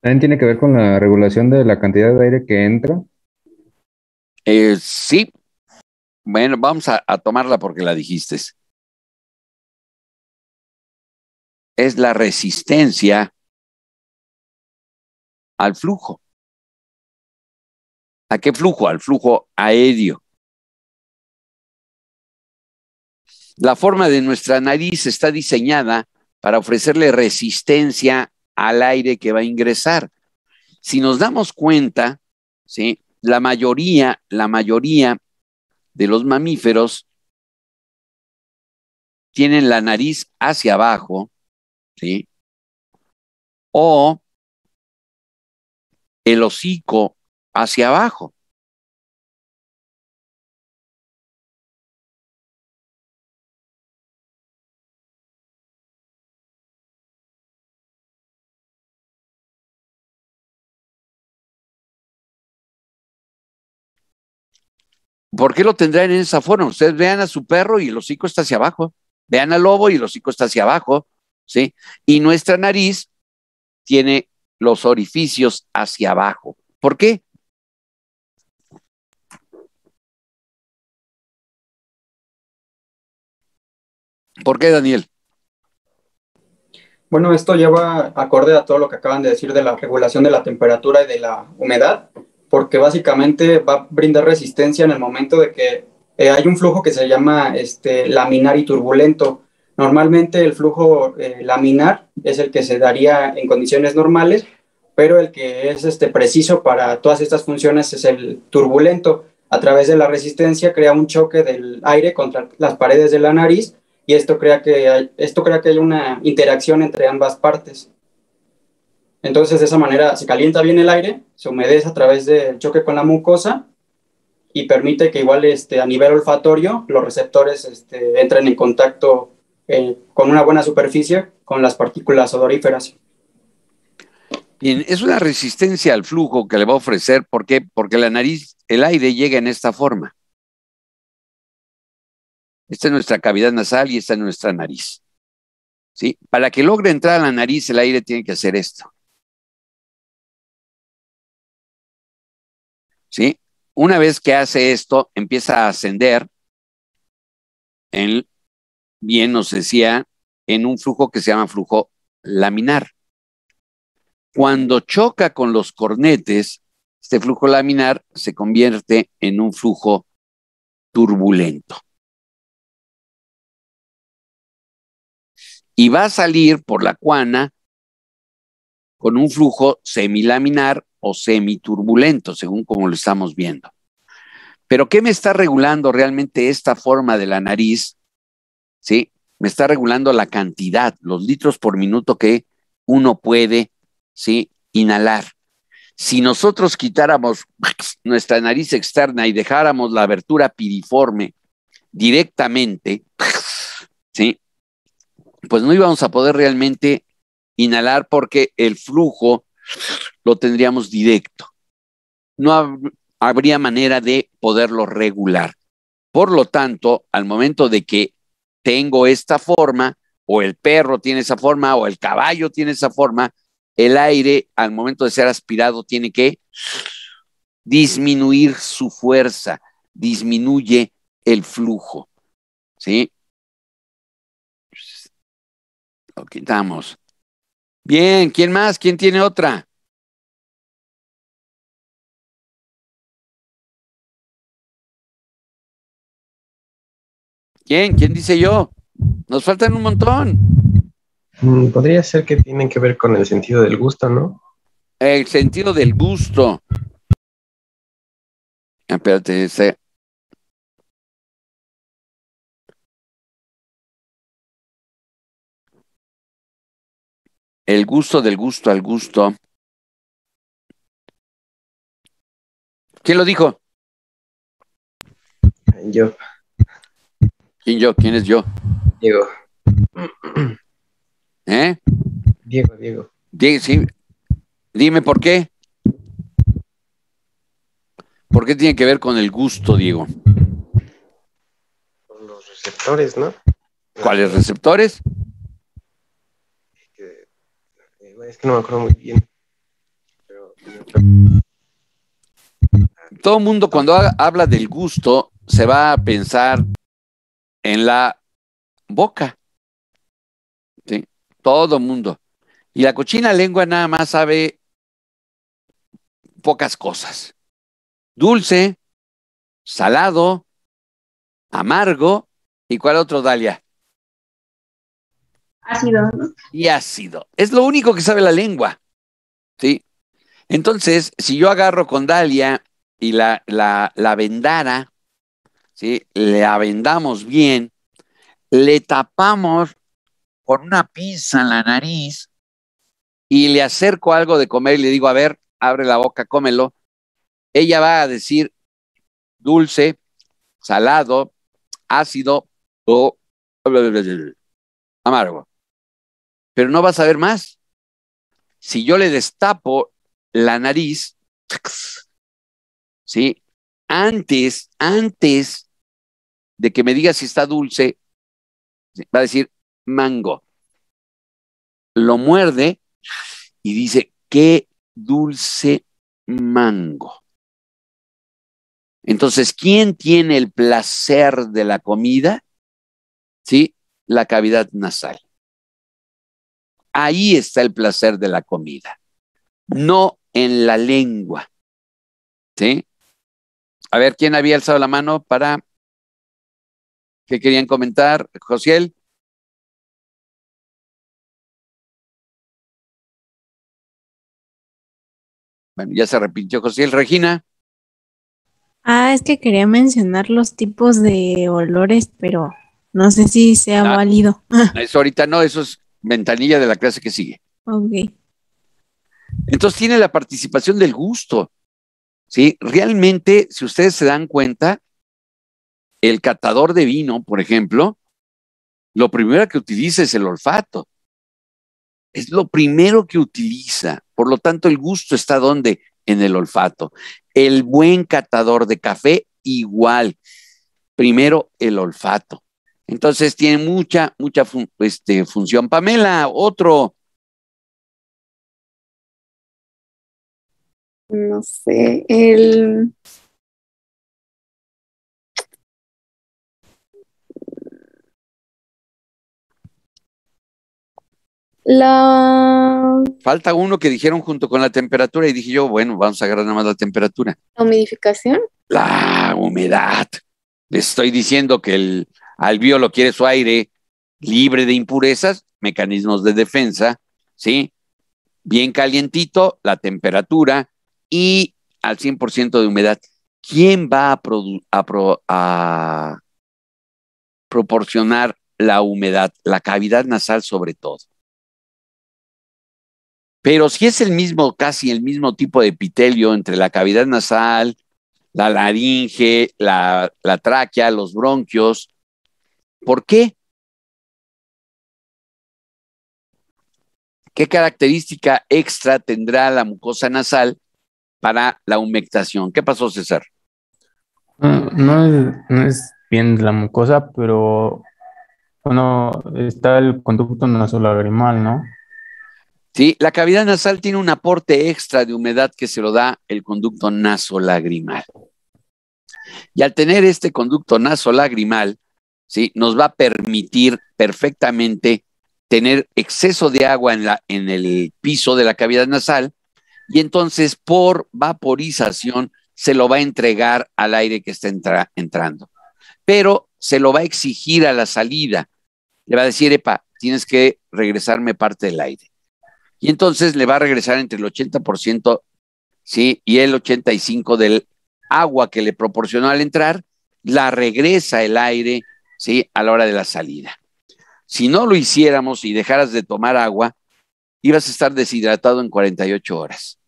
¿También tiene que ver con la regulación de la cantidad de aire que entra? Eh, sí. Bueno, vamos a, a tomarla porque la dijiste. Es la resistencia al flujo. ¿A qué flujo? Al flujo aéreo. La forma de nuestra nariz está diseñada para ofrecerle resistencia al aire que va a ingresar. Si nos damos cuenta, ¿sí? la mayoría, la mayoría de los mamíferos tienen la nariz hacia abajo, ¿sí? O el hocico hacia abajo. ¿Por qué lo tendrán en esa forma? Ustedes vean a su perro y el hocico está hacia abajo. Vean al lobo y el hocico está hacia abajo. ¿sí? Y nuestra nariz tiene los orificios hacia abajo. ¿Por qué? ¿Por qué, Daniel? Bueno, esto lleva acorde a todo lo que acaban de decir de la regulación de la temperatura y de la humedad, porque básicamente va a brindar resistencia en el momento de que eh, hay un flujo que se llama este, laminar y turbulento, Normalmente el flujo eh, laminar es el que se daría en condiciones normales, pero el que es este, preciso para todas estas funciones es el turbulento. A través de la resistencia crea un choque del aire contra las paredes de la nariz y esto crea que hay, esto crea que hay una interacción entre ambas partes. Entonces de esa manera se calienta bien el aire, se humedece a través del choque con la mucosa y permite que igual este, a nivel olfatorio los receptores este, entren en contacto eh, con una buena superficie con las partículas odoríferas. Bien, es una resistencia al flujo que le va a ofrecer. ¿Por qué? Porque la nariz, el aire llega en esta forma. Esta es nuestra cavidad nasal y esta es nuestra nariz. ¿Sí? Para que logre entrar a la nariz, el aire tiene que hacer esto. ¿Sí? Una vez que hace esto, empieza a ascender en bien nos decía en un flujo que se llama flujo laminar. Cuando choca con los cornetes, este flujo laminar se convierte en un flujo turbulento. Y va a salir por la cuana con un flujo semilaminar o semiturbulento, según como lo estamos viendo. Pero ¿qué me está regulando realmente esta forma de la nariz ¿sí? Me está regulando la cantidad, los litros por minuto que uno puede, ¿sí? Inhalar. Si nosotros quitáramos nuestra nariz externa y dejáramos la abertura piriforme directamente, ¿sí? Pues no íbamos a poder realmente inhalar porque el flujo lo tendríamos directo. No habría manera de poderlo regular. Por lo tanto, al momento de que tengo esta forma, o el perro tiene esa forma, o el caballo tiene esa forma, el aire al momento de ser aspirado tiene que disminuir su fuerza, disminuye el flujo. ¿Sí? Lo pues, quitamos. Bien, ¿quién más? ¿Quién tiene otra? ¿Quién? ¿Quién dice yo? Nos faltan un montón. Mm, podría ser que tienen que ver con el sentido del gusto, ¿no? El sentido del gusto. Ah, espérate, El gusto del gusto al gusto. ¿Quién lo dijo? Yo. ¿Quién yo? ¿Quién es yo? Diego. ¿Eh? Diego, Diego. sí. Dime por qué. ¿Por qué tiene que ver con el gusto, Diego? Con los receptores, ¿no? ¿Cuáles receptores? Eh, es que no me acuerdo muy bien. Pero... Todo mundo cuando habla del gusto se va a pensar en la boca. ¿Sí? Todo mundo. Y la cochina lengua nada más sabe pocas cosas. Dulce, salado, amargo, ¿y cuál otro, Dalia? Ácido. Y ácido. Es lo único que sabe la lengua. ¿Sí? Entonces, si yo agarro con Dalia y la, la, la vendara, ¿sí? le vendamos bien, le tapamos con una pinza en la nariz y le acerco algo de comer y le digo, a ver, abre la boca, cómelo. Ella va a decir dulce, salado, ácido o amargo. Pero no va a saber más. Si yo le destapo la nariz, ¿sí? Antes, antes de que me diga si está dulce, va a decir mango. Lo muerde y dice, qué dulce mango. Entonces, ¿quién tiene el placer de la comida? Sí, la cavidad nasal. Ahí está el placer de la comida, no en la lengua. ¿Sí? A ver, ¿quién había alzado la mano para ¿Qué querían comentar. Josiel. Bueno, ya se arrepintió Josiel. Regina. Ah, es que quería mencionar los tipos de olores, pero no sé si sea ah, válido. Eso ahorita no, eso es ventanilla de la clase que sigue. Ok. Entonces tiene la participación del gusto. ¿sí? Realmente, si ustedes se dan cuenta, el catador de vino, por ejemplo, lo primero que utiliza es el olfato. Es lo primero que utiliza. Por lo tanto, el gusto está donde? En el olfato. El buen catador de café, igual. Primero, el olfato. Entonces, tiene mucha, mucha este, función. Pamela, otro. No sé, el La. Falta uno que dijeron junto con la temperatura y dije yo, bueno, vamos a agarrar nada más la temperatura. ¿La humidificación? La humedad. Les estoy diciendo que el albiolo quiere su aire libre de impurezas, mecanismos de defensa, ¿sí? Bien calientito, la temperatura y al 100% de humedad. ¿Quién va a proporcionar la humedad? La cavidad nasal sobre todo. Pero si es el mismo, casi el mismo tipo de epitelio entre la cavidad nasal, la laringe, la, tráquea, los bronquios, ¿por qué? ¿Qué característica extra tendrá la mucosa nasal para la humectación? ¿Qué pasó, César? No, es, bien la mucosa, pero bueno, está el conducto nasolagrimal, ¿no? La cavidad nasal tiene un aporte extra de humedad que se lo da el conducto nasolagrimal. Y al tener este conducto nasolagrimal, ¿sí? nos va a permitir perfectamente tener exceso de agua en, la, en el piso de la cavidad nasal y entonces por vaporización se lo va a entregar al aire que está entrando. Pero se lo va a exigir a la salida. Le va a decir, epa, tienes que regresarme parte del aire y entonces le va a regresar entre el 80%, ¿sí? Y el 85% del agua que le proporcionó al entrar, la regresa el aire, ¿sí? A la hora de la salida. Si no lo hiciéramos y dejaras de tomar agua, ibas a estar deshidratado en 48 horas,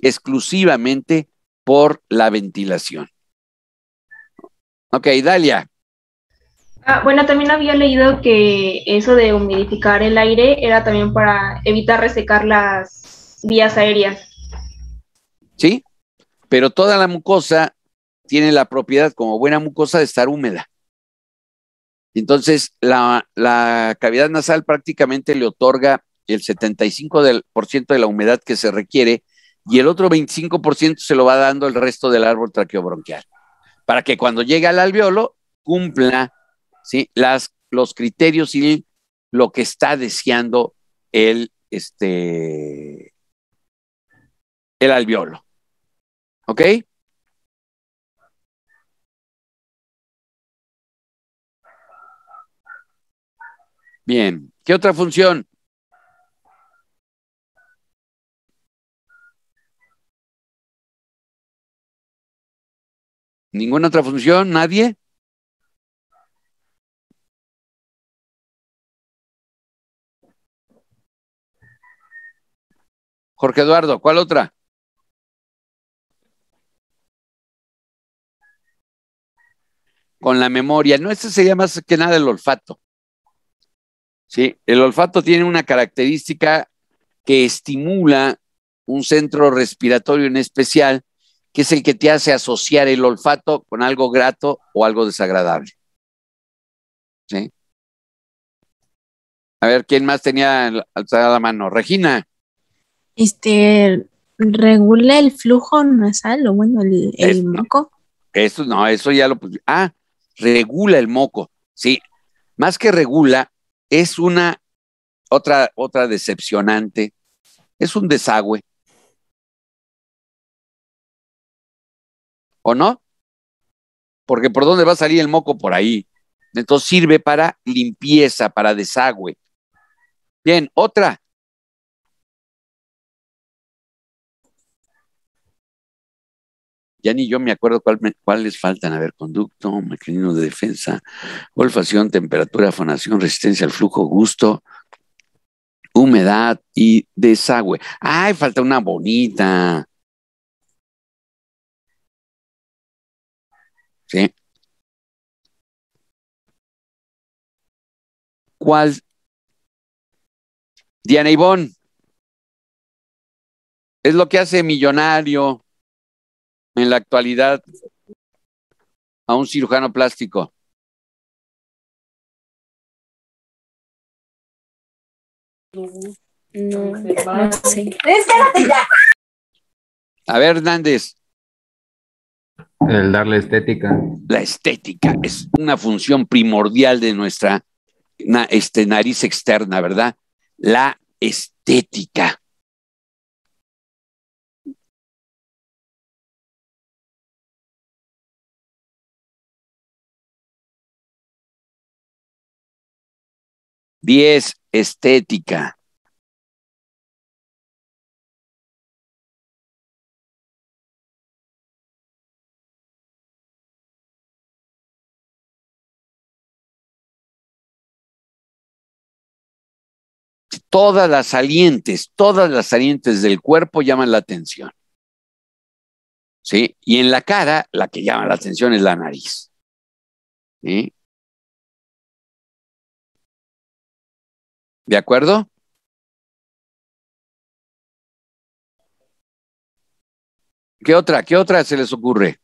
exclusivamente por la ventilación. Ok, Dalia, Ah, bueno, también había leído que eso de humidificar el aire era también para evitar resecar las vías aéreas. Sí, pero toda la mucosa tiene la propiedad como buena mucosa de estar húmeda. Entonces, la, la cavidad nasal prácticamente le otorga el 75% de la humedad que se requiere y el otro 25% se lo va dando el resto del árbol traqueobronquial, para que cuando llegue al alveolo cumpla ¿sí? Las, los criterios y lo que está deseando el, este, el alveolo. ¿Ok? Bien, ¿qué otra función? ¿Ninguna otra función? ¿Nadie? Jorge Eduardo, ¿cuál otra? Con la memoria. No, este sería más que nada el olfato. Sí, el olfato tiene una característica que estimula un centro respiratorio en especial, que es el que te hace asociar el olfato con algo grato o algo desagradable. ¿Sí? A ver, ¿quién más tenía alzada la mano? Regina este, regula el flujo nasal o bueno, el, moco. Eso no, eso ya lo. Pues, ah, regula el moco. Sí, más que regula, es una otra, otra decepcionante. Es un desagüe. ¿O no? Porque por dónde va a salir el moco por ahí. Entonces sirve para limpieza, para desagüe. Bien, otra. Ya ni yo me acuerdo cuál cuáles faltan. A ver, conducto, mecanismo de defensa, olfacción, temperatura, fonación, resistencia al flujo, gusto, humedad y desagüe. ¡Ay, falta una bonita! ¿Sí? ¿Cuál? Diana Ivón. Es lo que hace millonario en la actualidad a un cirujano plástico? A ver, Hernández. El darle estética. La estética es una función primordial de nuestra este, nariz externa, ¿verdad? La estética. es Estética. Todas las salientes, todas las salientes del cuerpo llaman la atención. ¿Sí? Y en la cara, la que llama la atención es la nariz. ¿Sí? ¿De acuerdo? ¿Qué otra? ¿Qué otra se les ocurre?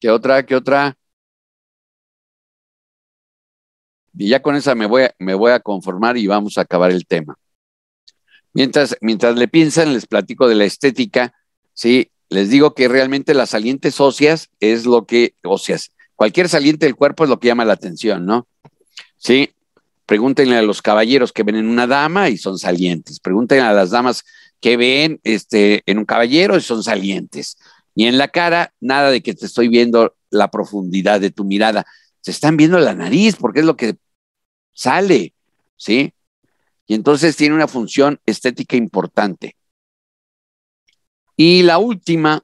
¿Qué otra? ¿Qué otra? Y ya con esa me voy, a, me voy a conformar y vamos a acabar el tema. Mientras, mientras le piensan, les platico de la estética, ¿sí? Les digo que realmente las salientes óseas es lo que, óseas, cualquier saliente del cuerpo es lo que llama la atención, ¿no? Sí, pregúntenle a los caballeros que ven en una dama y son salientes, pregúntenle a las damas que ven este, en un caballero y son salientes. Y en la cara, nada de que te estoy viendo la profundidad de tu mirada, se están viendo la nariz porque es lo que sale, ¿sí? Y entonces tiene una función estética importante. Y la última,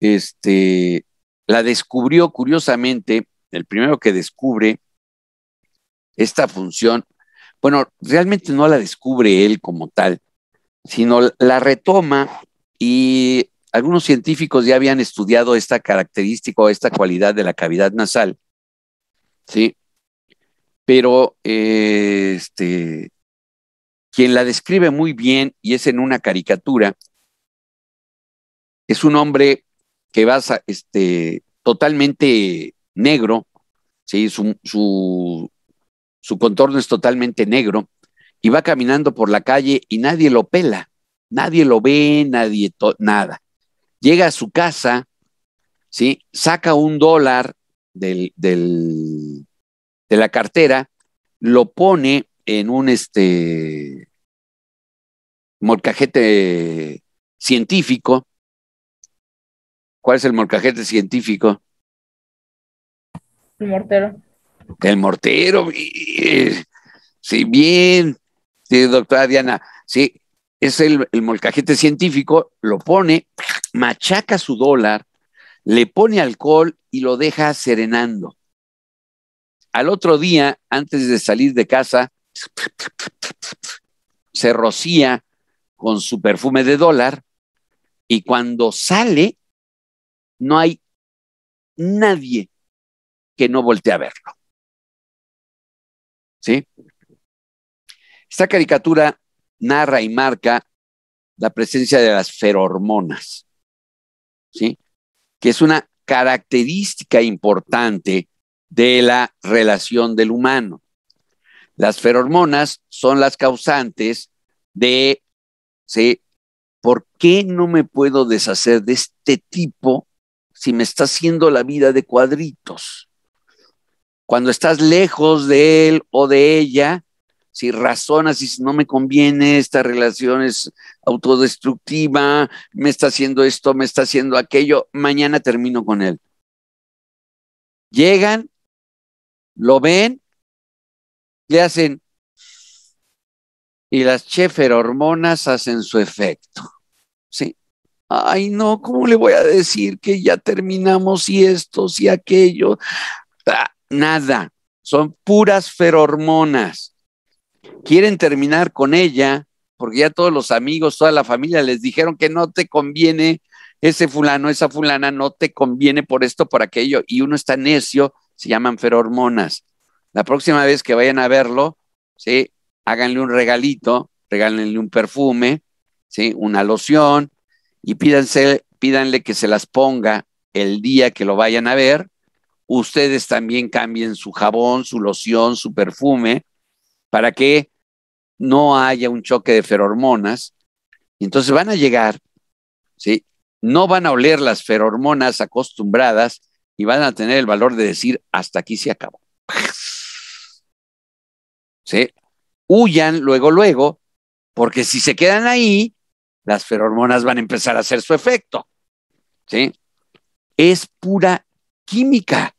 este, la descubrió curiosamente, el primero que descubre esta función, bueno, realmente no la descubre él como tal, sino la retoma y algunos científicos ya habían estudiado esta característica o esta cualidad de la cavidad nasal, ¿sí? Pero eh, este, quien la describe muy bien, y es en una caricatura, es un hombre que va este, totalmente negro, su, contorno es totalmente negro, y va caminando por la calle y nadie lo pela, nadie lo ve, nadie, nada. Llega a su casa, ¿sí? saca un dólar del, del, de la cartera, lo pone en un este, morcajete científico. ¿Cuál es el morcajete científico? El mortero. El mortero. Eh, sí, bien, sí, doctora Diana. Sí, es el, el molcajete científico, lo pone, machaca su dólar, le pone alcohol y lo deja serenando. Al otro día, antes de salir de casa, se rocía con su perfume de dólar y cuando sale no hay nadie que no voltee a verlo. Esta caricatura narra y marca la presencia de las ferormonas, que es una característica importante de la relación del humano. Las ferormonas son las causantes de, ¿sí? ¿Por qué no me puedo deshacer de este tipo si me está haciendo la vida de cuadritos? Cuando estás lejos de él o de ella, si razonas y si no me conviene, esta relación es autodestructiva, me está haciendo esto, me está haciendo aquello, mañana termino con él. Llegan, lo ven le hacen y las hormonas hacen su efecto. ¿Sí? Ay, no, ¿cómo le voy a decir que ya terminamos y esto, y aquello? Ah, nada, son puras ferormonas Quieren terminar con ella porque ya todos los amigos, toda la familia les dijeron que no te conviene ese fulano, esa fulana, no te conviene por esto, por aquello, y uno está necio, se llaman ferormonas la próxima vez que vayan a verlo, ¿sí? háganle un regalito, regálenle un perfume, ¿sí? una loción y pídanse, pídanle que se las ponga el día que lo vayan a ver. Ustedes también cambien su jabón, su loción, su perfume, para que no haya un choque de ferormonas. Entonces van a llegar, ¿sí? no van a oler las ferormonas acostumbradas y van a tener el valor de decir, hasta aquí se acabó. ¿sí? Huyan luego, luego, porque si se quedan ahí, las feromonas van a empezar a hacer su efecto, ¿sí? Es pura química.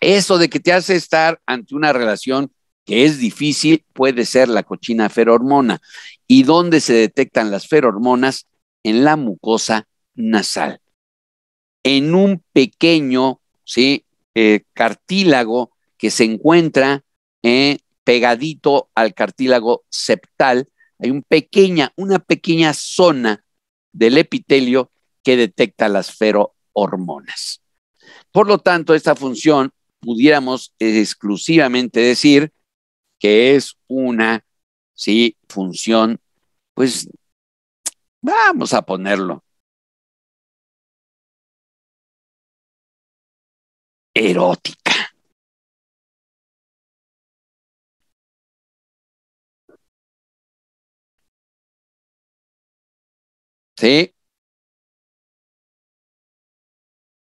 Eso de que te hace estar ante una relación que es difícil puede ser la cochina ferormona. ¿Y dónde se detectan las ferormonas? En la mucosa nasal. En un pequeño ¿sí? Eh, cartílago que se encuentra eh, pegadito al cartílago septal, hay una pequeña zona del epitelio que detecta las ferohormonas. Por lo tanto, esta función pudiéramos exclusivamente decir que es una sí, función, pues vamos a ponerlo, erótica. Sí,